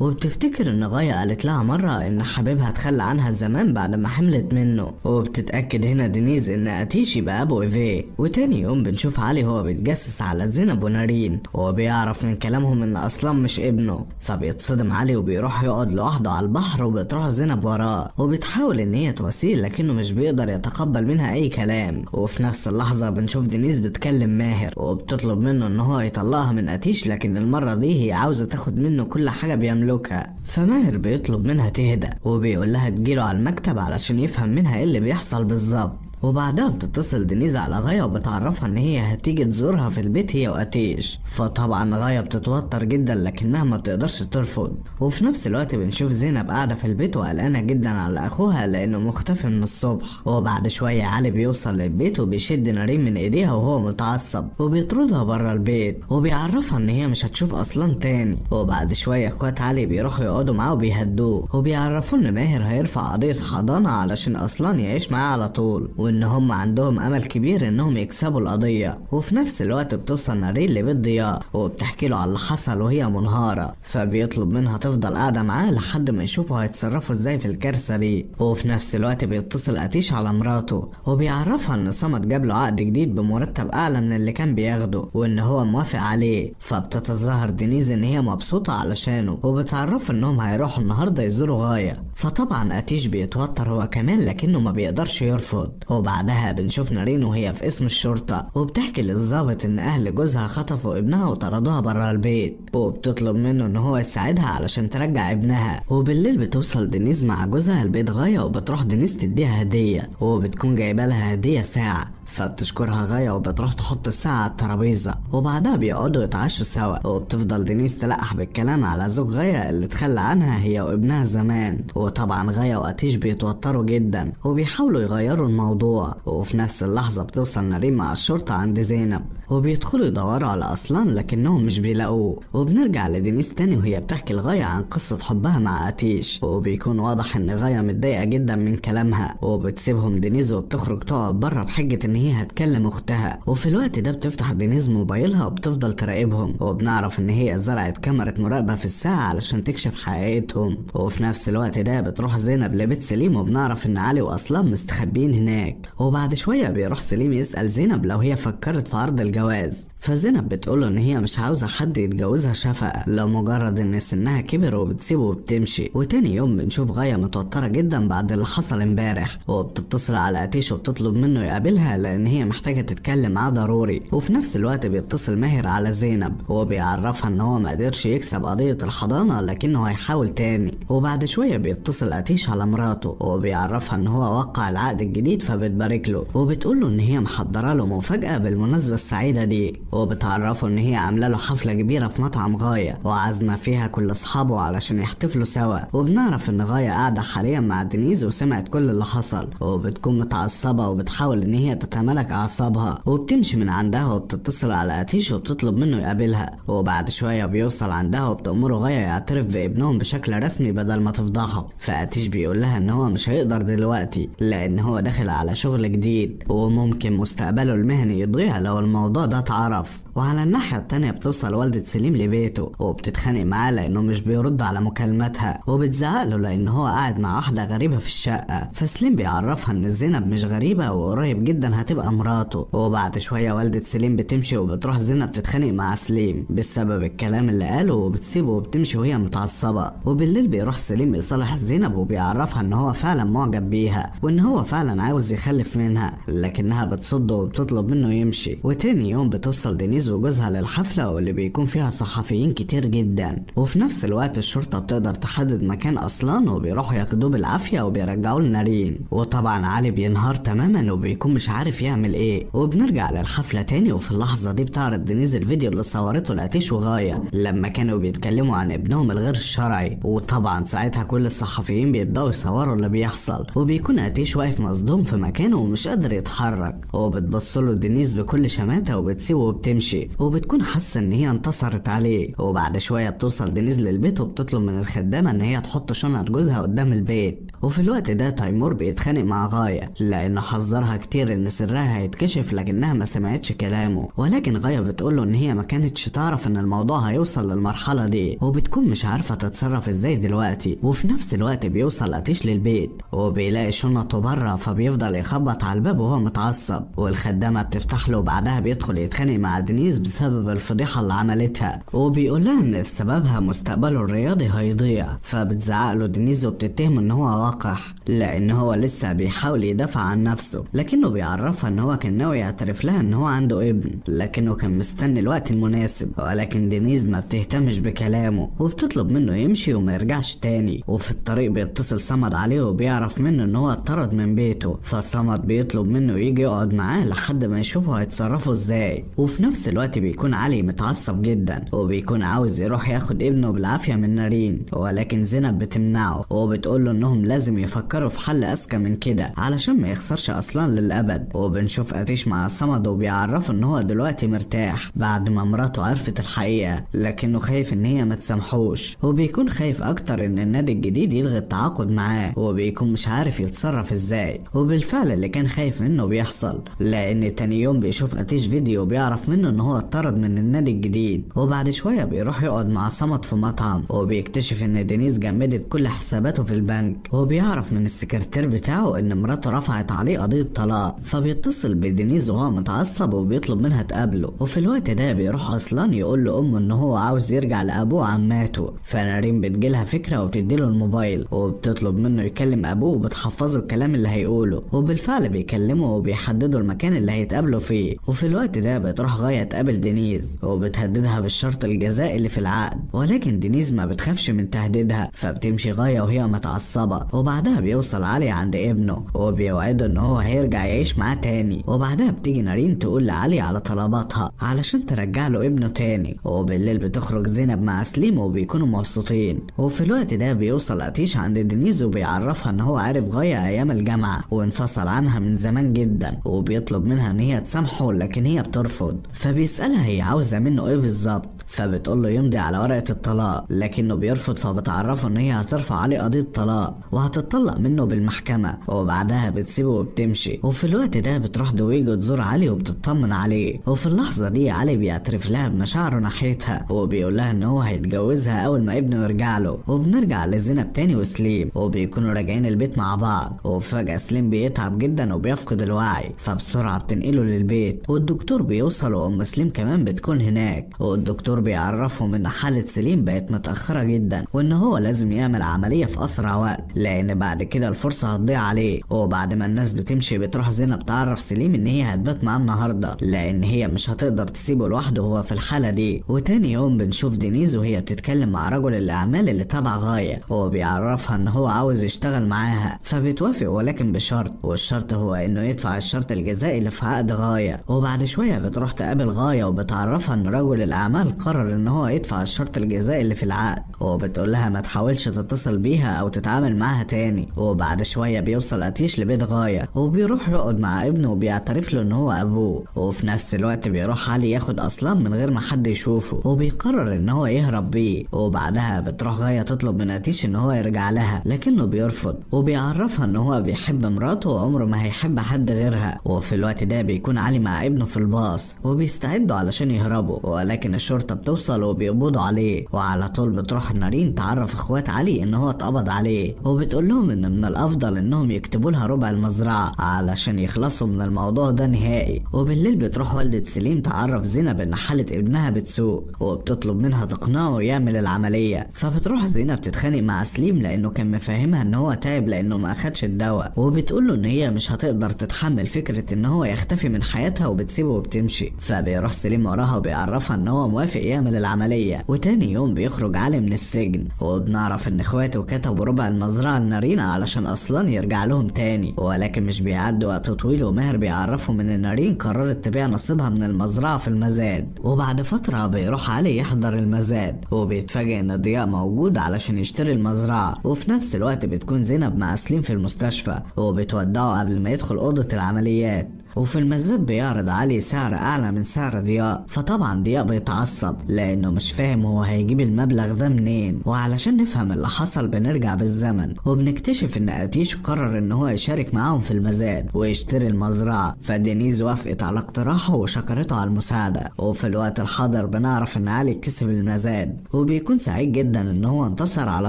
Speaker 1: وبتفتكر ان غايه قالت لها مره ان حبيبها تخلى عنها زمان بعد ما حملت منه وبتتاكد هنا دينيس ان اتيشي بقى ابو ايفيه وتاني يوم بنشوف علي هو بيتجسس على زينب ونارين وهو بيعرف من كلامهم ان اصلا مش ابنه فبيتصدم علي وبيروح يقعد لوحده على البحر وبتروح زينب وراه وبتحاول ان هي توسيل لكنه مش بيقدر يتقبل منها اي كلام وفي نفس اللحظة بنشوف دينيس بتكلم ماهر وبتطلب منه ان هو يطلقها من اتيش لكن المرة دي هي عاوزة تاخد منه كل حاجة بيملكها فماهر بيطلب منها تهدى وبيقول لها تجيله على المكتب علشان يفهم منها ايه اللي بيحصل بالظبط وبعدها بتتصل دينيز على غاية وبتعرفها ان هي هتيجي تزورها في البيت هي واتيش فطبعا غاية بتتوتر جدا لكنها ما بتقدرش ترفض وفي نفس الوقت بنشوف زينب قاعدة في البيت وقلقانة جدا على اخوها لانه مختفي من الصبح وبعد شوية علي بيوصل للبيت وبيشد نارين من ايديها وهو متعصب وبيطردها بره البيت وبيعرفها ان هي مش هتشوف اصلا تاني وبعد شوية اخوات علي بيروحوا يقعدوا معاه وبيهدوه وبيعرفوه ان ماهر هيرفع قضية حضانة علشان اصلا يعيش معاه على طول وان هم عندهم امل كبير انهم يكسبوا القضية وفي نفس الوقت بتوصل ناريل لبيت ضياء وبتحكي له على اللي حصل وهي منهارة فبيطلب منها تفضل قاعدة معاه لحد ما يشوفوا هيتصرفوا ازاي في الكارثة دي وفي نفس الوقت بيتصل اتيش على مراته وبيعرفها ان صمد جاب له عقد جديد بمرتب اعلى من اللي كان بياخده وان هو موافق عليه فبتتظاهر دينيز ان هي مبسوطة علشانه وبتعرفه انهم هيروحوا النهاردة يزوروا غاية فطبعا اتيش بيتوتر هو كمان لكنه ما بيقدرش يرفض هو وبعدها بنشوف نارين وهي في قسم الشرطة وبتحكي للظابط إن أهل جوزها خطفوا ابنها وطردوها بره البيت وبتطلب منه إن هو يساعدها علشان ترجع ابنها وبالليل بتوصل دينيز مع جوزها البيت غاية وبتروح دينيز تديها هدية وبتكون جايبة لها هدية ساعة فبتشكرها غاية وبتروح تحط الساعة على الترابيزة وبعدها بيقعدوا يتعشوا سوا وبتفضل دينيس تلقح بالكلام على زوج غاية اللي تخلى عنها هي وابنها زمان وطبعا غاية وأتيش بيتوتروا جدا وبيحاولوا يغيروا الموضوع وفي نفس اللحظة بتوصل نريم مع الشرطة عند زينب وبيدخلوا يدوروا على أصلان لكنهم مش بيلاقوه وبنرجع لدينيس تاني وهي بتحكي لغاية عن قصة حبها مع أتيش وبيكون واضح إن غاية متضايقة جدا من كلامها وبتسيبهم دينيز وبتخرج تقعد بره بحجة إن هي هتكلم أختها وفي الوقت ده بتفتح دينيز موبايلها وبتفضل تراقبهم وبنعرف إن هي زرعت كاميرا مراقبة في الساعة علشان تكشف حقيقتهم وفي نفس الوقت ده بتروح زينب لبيت سليم وبنعرف إن علي وأصلان مستخبيين هناك وبعد شوية بيروح سليم يسأل زينب لو هي فكرت في عرض ago is. فزينب بتقول إن هي مش عاوزة حد يتجوزها شفقة لو مجرد إن سنها كبر وبتسيبه وبتمشي وتاني يوم بنشوف غاية متوترة جدا بعد اللي حصل امبارح وبتتصل على أتيش وبتطلب منه يقابلها لأن هي محتاجة تتكلم معاه ضروري وفي نفس الوقت بيتصل ماهر على زينب وبيعرفها إن هو مقدرش يكسب قضية الحضانة لكنه هيحاول تاني وبعد شوية بيتصل أتيش على مراته وبيعرفها إن هو وقع العقد الجديد فبتبارك له وبتقول له إن هي محضرة له مفاجأة بالمناسبة السعيدة دي وبتعرفه ان هي عامله له حفله كبيره في مطعم غايه وعازمه فيها كل اصحابه علشان يحتفلوا سوا وبنعرف ان غايه قاعده حاليا مع دينيز وسمعت كل اللي حصل وبتكون متعصبه وبتحاول ان هي تتمالك اعصابها وبتمشي من عندها وبتتصل على اتيش وبتطلب منه يقابلها وبعد شويه بيوصل عندها وبتأمره غايه يعترف بابنهم بشكل رسمي بدل ما تفضحه فاتيش بيقول لها ان هو مش هيقدر دلوقتي لان هو داخل على شغل جديد وممكن مستقبله المهني يضيع لو الموضوع ده اتعرف يعرف وعلى الناحية التانية بتوصل والدة سليم لبيته وبتتخانق معاه لأنه مش بيرد على مكالماتها وبتزعق له لأن هو قاعد مع واحدة غريبة في الشقة فسليم بيعرفها إن زينب مش غريبة وقريب جدا هتبقى مراته وبعد شوية والدة سليم بتمشي وبتروح زينب تتخانق مع سليم بسبب الكلام اللي قاله وبتسيبه وبتمشي وهي متعصبة وبالليل بيروح سليم يصالح زينب وبيعرفها إن هو فعلا معجب بيها وإن هو فعلا عاوز يخلف منها لكنها بتصده وبتطلب منه يمشي وتاني يوم بتوصل بتوصل دينيز وجوزها للحفلة واللي بيكون فيها صحفيين كتير جدا وفي نفس الوقت الشرطة بتقدر تحدد مكان أصلا وبيروحوا ياخدوه بالعافية وبيرجعوه لنارين وطبعا علي بينهار تماما وبيكون مش عارف يعمل ايه وبنرجع للحفلة تاني وفي اللحظة دي بتعرض دينيز الفيديو اللي صورته لأتيش وغاية لما كانوا بيتكلموا عن ابنهم الغير الشرعي وطبعا ساعتها كل الصحفيين بيبدأوا يصوروا اللي بيحصل وبيكون أتيش واقف مصدوم في مكانه ومش قادر يتحرك وبتبص له دينيز بكل شماتة وبتسيبه وبتمشي وبتكون حاسة إن هي انتصرت عليه وبعد شوية بتوصل دينيز للبيت وبتطلب من الخدامة إن هي تحط شنط جوزها قدام البيت وفي الوقت ده تيمور بيتخانق مع غاية لأن حذرها كتير إن سرها هيتكشف لكنها ما سمعتش كلامه ولكن غاية بتقوله إن هي ما كانتش تعرف إن الموضوع هيوصل للمرحلة دي وبتكون مش عارفة تتصرف إزاي دلوقتي وفي نفس الوقت بيوصل أتيش للبيت وبيلاقي شنطه بره فبيفضل يخبط على الباب وهو متعصب والخدامة بتفتح له وبعدها بيدخل يتخانق مع دينيز بسبب الفضيحة اللي عملتها وبيقول لها إن بسببها مستقبله الرياضي هيضيع فبتزعق له دينيز وبتتهمه إن هو وقح لأن هو لسه بيحاول يدافع عن نفسه لكنه بيعرفها إن هو كان ناوي يعترف لها إن هو عنده ابن لكنه كان مستني الوقت المناسب ولكن دينيز ما بتهتمش بكلامه وبتطلب منه يمشي وما يرجعش تاني وفي الطريق بيتصل صمد عليه وبيعرف منه إن هو اتطرد من بيته فصمد بيطلب منه يجي يقعد معاه لحد ما يشوفه هيتصرفوا إزاي وفي وفي نفس الوقت بيكون علي متعصب جدا وبيكون عاوز يروح ياخد ابنه بالعافية من نارين ولكن زينب بتمنعه وبتقول له انهم لازم يفكروا في حل اذكى من كده علشان ما يخسرش اصلا للابد وبنشوف اتيش مع صمد وبيعرفه ان هو دلوقتي مرتاح بعد ما مراته عرفت الحقيقة لكنه خايف ان هي ما تسامحوش وبيكون خايف اكتر ان النادي الجديد يلغي التعاقد معاه وبيكون مش عارف يتصرف ازاي وبالفعل اللي كان خايف منه بيحصل لان تاني يوم بيشوف اتيش فيديو بيعرف منه ان هو اتطرد من النادي الجديد وبعد شويه بيروح يقعد مع صمت في مطعم وبيكتشف ان دينيس جمدت كل حساباته في البنك وبيعرف من السكرتير بتاعه ان مراته رفعت عليه قضيه طلاق فبيتصل بدينيس وهو متعصب وبيطلب منها تقابله وفي الوقت ده بيروح اصلا يقول لامه ان هو عاوز يرجع لابوه عماته فنارين بتجيلها فكره وبتديله الموبايل وبتطلب منه يكلم ابوه وبتحفظه الكلام اللي هيقوله وبالفعل بيكلمه وبيحددوا المكان اللي هيتقابلوا فيه وفي الوقت ده بتروح غاية تقابل دينيز وبتهددها بالشرط الجزائي اللي في العقد ولكن دينيز ما بتخافش من تهديدها فبتمشي غاية وهي متعصبة وبعدها بيوصل علي عند ابنه وبيوعده ان هو هيرجع يعيش معاه تاني وبعدها بتيجي نارين تقول لعلي على طلباتها علشان ترجع له ابنه تاني وبالليل بتخرج زينب مع سليم وبيكونوا مبسوطين وفي الوقت ده بيوصل أتيش عند دينيز وبيعرفها ان هو عارف غاية ايام الجامعة وانفصل عنها من زمان جدا وبيطلب منها ان هي تسامحه لكن هي بترفض فبيسألها هي عاوزة منه ايه بالظبط فبتقول له يمضي على ورقة الطلاق لكنه بيرفض فبتعرفه ان هي هترفع عليه قضية طلاق وهتطلق منه بالمحكمة وبعدها بتسيبه وبتمشي وفي الوقت ده بتروح دويجو تزور علي وبتطمن عليه وفي اللحظة دي علي بيعترف لها بمشاعره ناحيتها وبيقول لها ان هو هيتجوزها اول ما ابنه يرجع له وبنرجع لزينب تاني وسليم وبيكونوا راجعين البيت مع بعض وفجأة سليم بيتعب جدا وبيفقد الوعي فبسرعة بتنقله للبيت والدكتور بيوصل بيوصلوا وام سليم كمان بتكون هناك والدكتور بيعرفهم إن حالة سليم بقت متأخرة جدا وإن هو لازم يعمل عملية في أسرع وقت لأن بعد كده الفرصة هتضيع عليه وبعد ما الناس بتمشي بتروح زينب تعرف سليم إن هي هتبات معاه النهاردة لأن هي مش هتقدر تسيبه لوحده وهو في الحالة دي وتاني يوم بنشوف دينيز وهي بتتكلم مع رجل الأعمال اللي تبع غاية هو بيعرفها إن هو عاوز يشتغل معاها فبتوافق ولكن بشرط والشرط هو إنه يدفع الشرط الجزائي اللي في عقد غاية وبعد شوية بتروح تقابل غاية وبتعرفها إن رجل الأعمال قرر إن هو يدفع الشرط الجزائي اللي في العقد وبتقول لها ما تحاولش تتصل بيها أو تتعامل معاها تاني وبعد شوية بيوصل أتيش لبيت غاية وبيروح يقعد مع ابنه وبيعترف له إن هو أبوه وفي نفس الوقت بيروح علي ياخد أصلان من غير ما حد يشوفه وبيقرر إن هو يهرب بيه وبعدها بتروح غاية تطلب من أتيش إن هو يرجع لها لكنه بيرفض وبيعرفها إن هو بيحب مراته وعمره ما هيحب حد غيرها وفي الوقت ده بيكون علي مع ابنه في الباص وبيستعدوا علشان يهربوا ولكن الشرطة بتوصل وبيقبضوا عليه وعلى طول بتروح نارين تعرف اخوات علي ان هو اتقبض عليه وبتقول لهم ان من الافضل انهم يكتبوا لها ربع المزرعة علشان يخلصوا من الموضوع ده نهائي وبالليل بتروح والدة سليم تعرف زينب ان حالة ابنها بتسوق وبتطلب منها تقنعه يعمل العملية فبتروح زينب تتخانق مع سليم لانه كان مفهمها ان هو تعب لانه ما اخدش الدواء وبتقول له ان هي مش هتقدر تتحمل فكرة ان هو يختفي من حياتها وبتسيبه وبتمشي فبيروح سليم وراها وبيعرفها ان هو موافق يعمل العملية وتاني يوم بيخرج علي من السجن وبنعرف ان اخواته كتبوا ربع المزرعة لنارينا علشان اصلا يرجع لهم تاني ولكن مش بيعد وقت طويل وماهر بيعرفهم ان نارين قررت تبيع نصيبها من المزرعة في المزاد وبعد فترة بيروح علي يحضر المزاد وبيتفاجئ ان ضياء موجود علشان يشتري المزرعة وفي نفس الوقت بتكون زينب مع سليم في المستشفى وبتودعه قبل ما يدخل أوضة العمليات وفي المزاد بيعرض عليه سعر اعلى من سعر ضياء فطبعا ضياء بيتعصب لانه مش فاهم هو هيجيب المبلغ ده منين وعلشان نفهم اللي حصل بنرجع بالزمن وبنكتشف ان اتيش قرر ان هو يشارك معاهم في المزاد ويشتري المزرعه فدينيز وافقت على اقتراحه وشكرته على المساعده وفي الوقت الحاضر بنعرف ان علي كسب المزاد وبيكون سعيد جدا ان هو انتصر على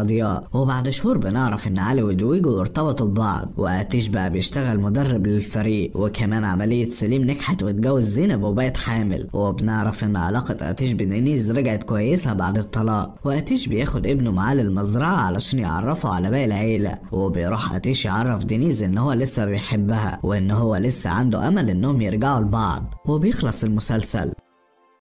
Speaker 1: ضياء وبعد شهور بنعرف ان علي ودويجو ارتبطوا ببعض واتيش بقى بيشتغل مدرب للفريق وكمان عملية سليم نجحت واتجوز زينب وبقت حامل وبنعرف ان علاقة اتيش بدينيز رجعت كويسة بعد الطلاق واتيش بياخد ابنه معاه للمزرعة علشان يعرفه على باقي العيلة وبيروح اتيش يعرف دينيز ان هو لسه بيحبها وان هو لسه عنده امل انهم يرجعوا لبعض وبيخلص المسلسل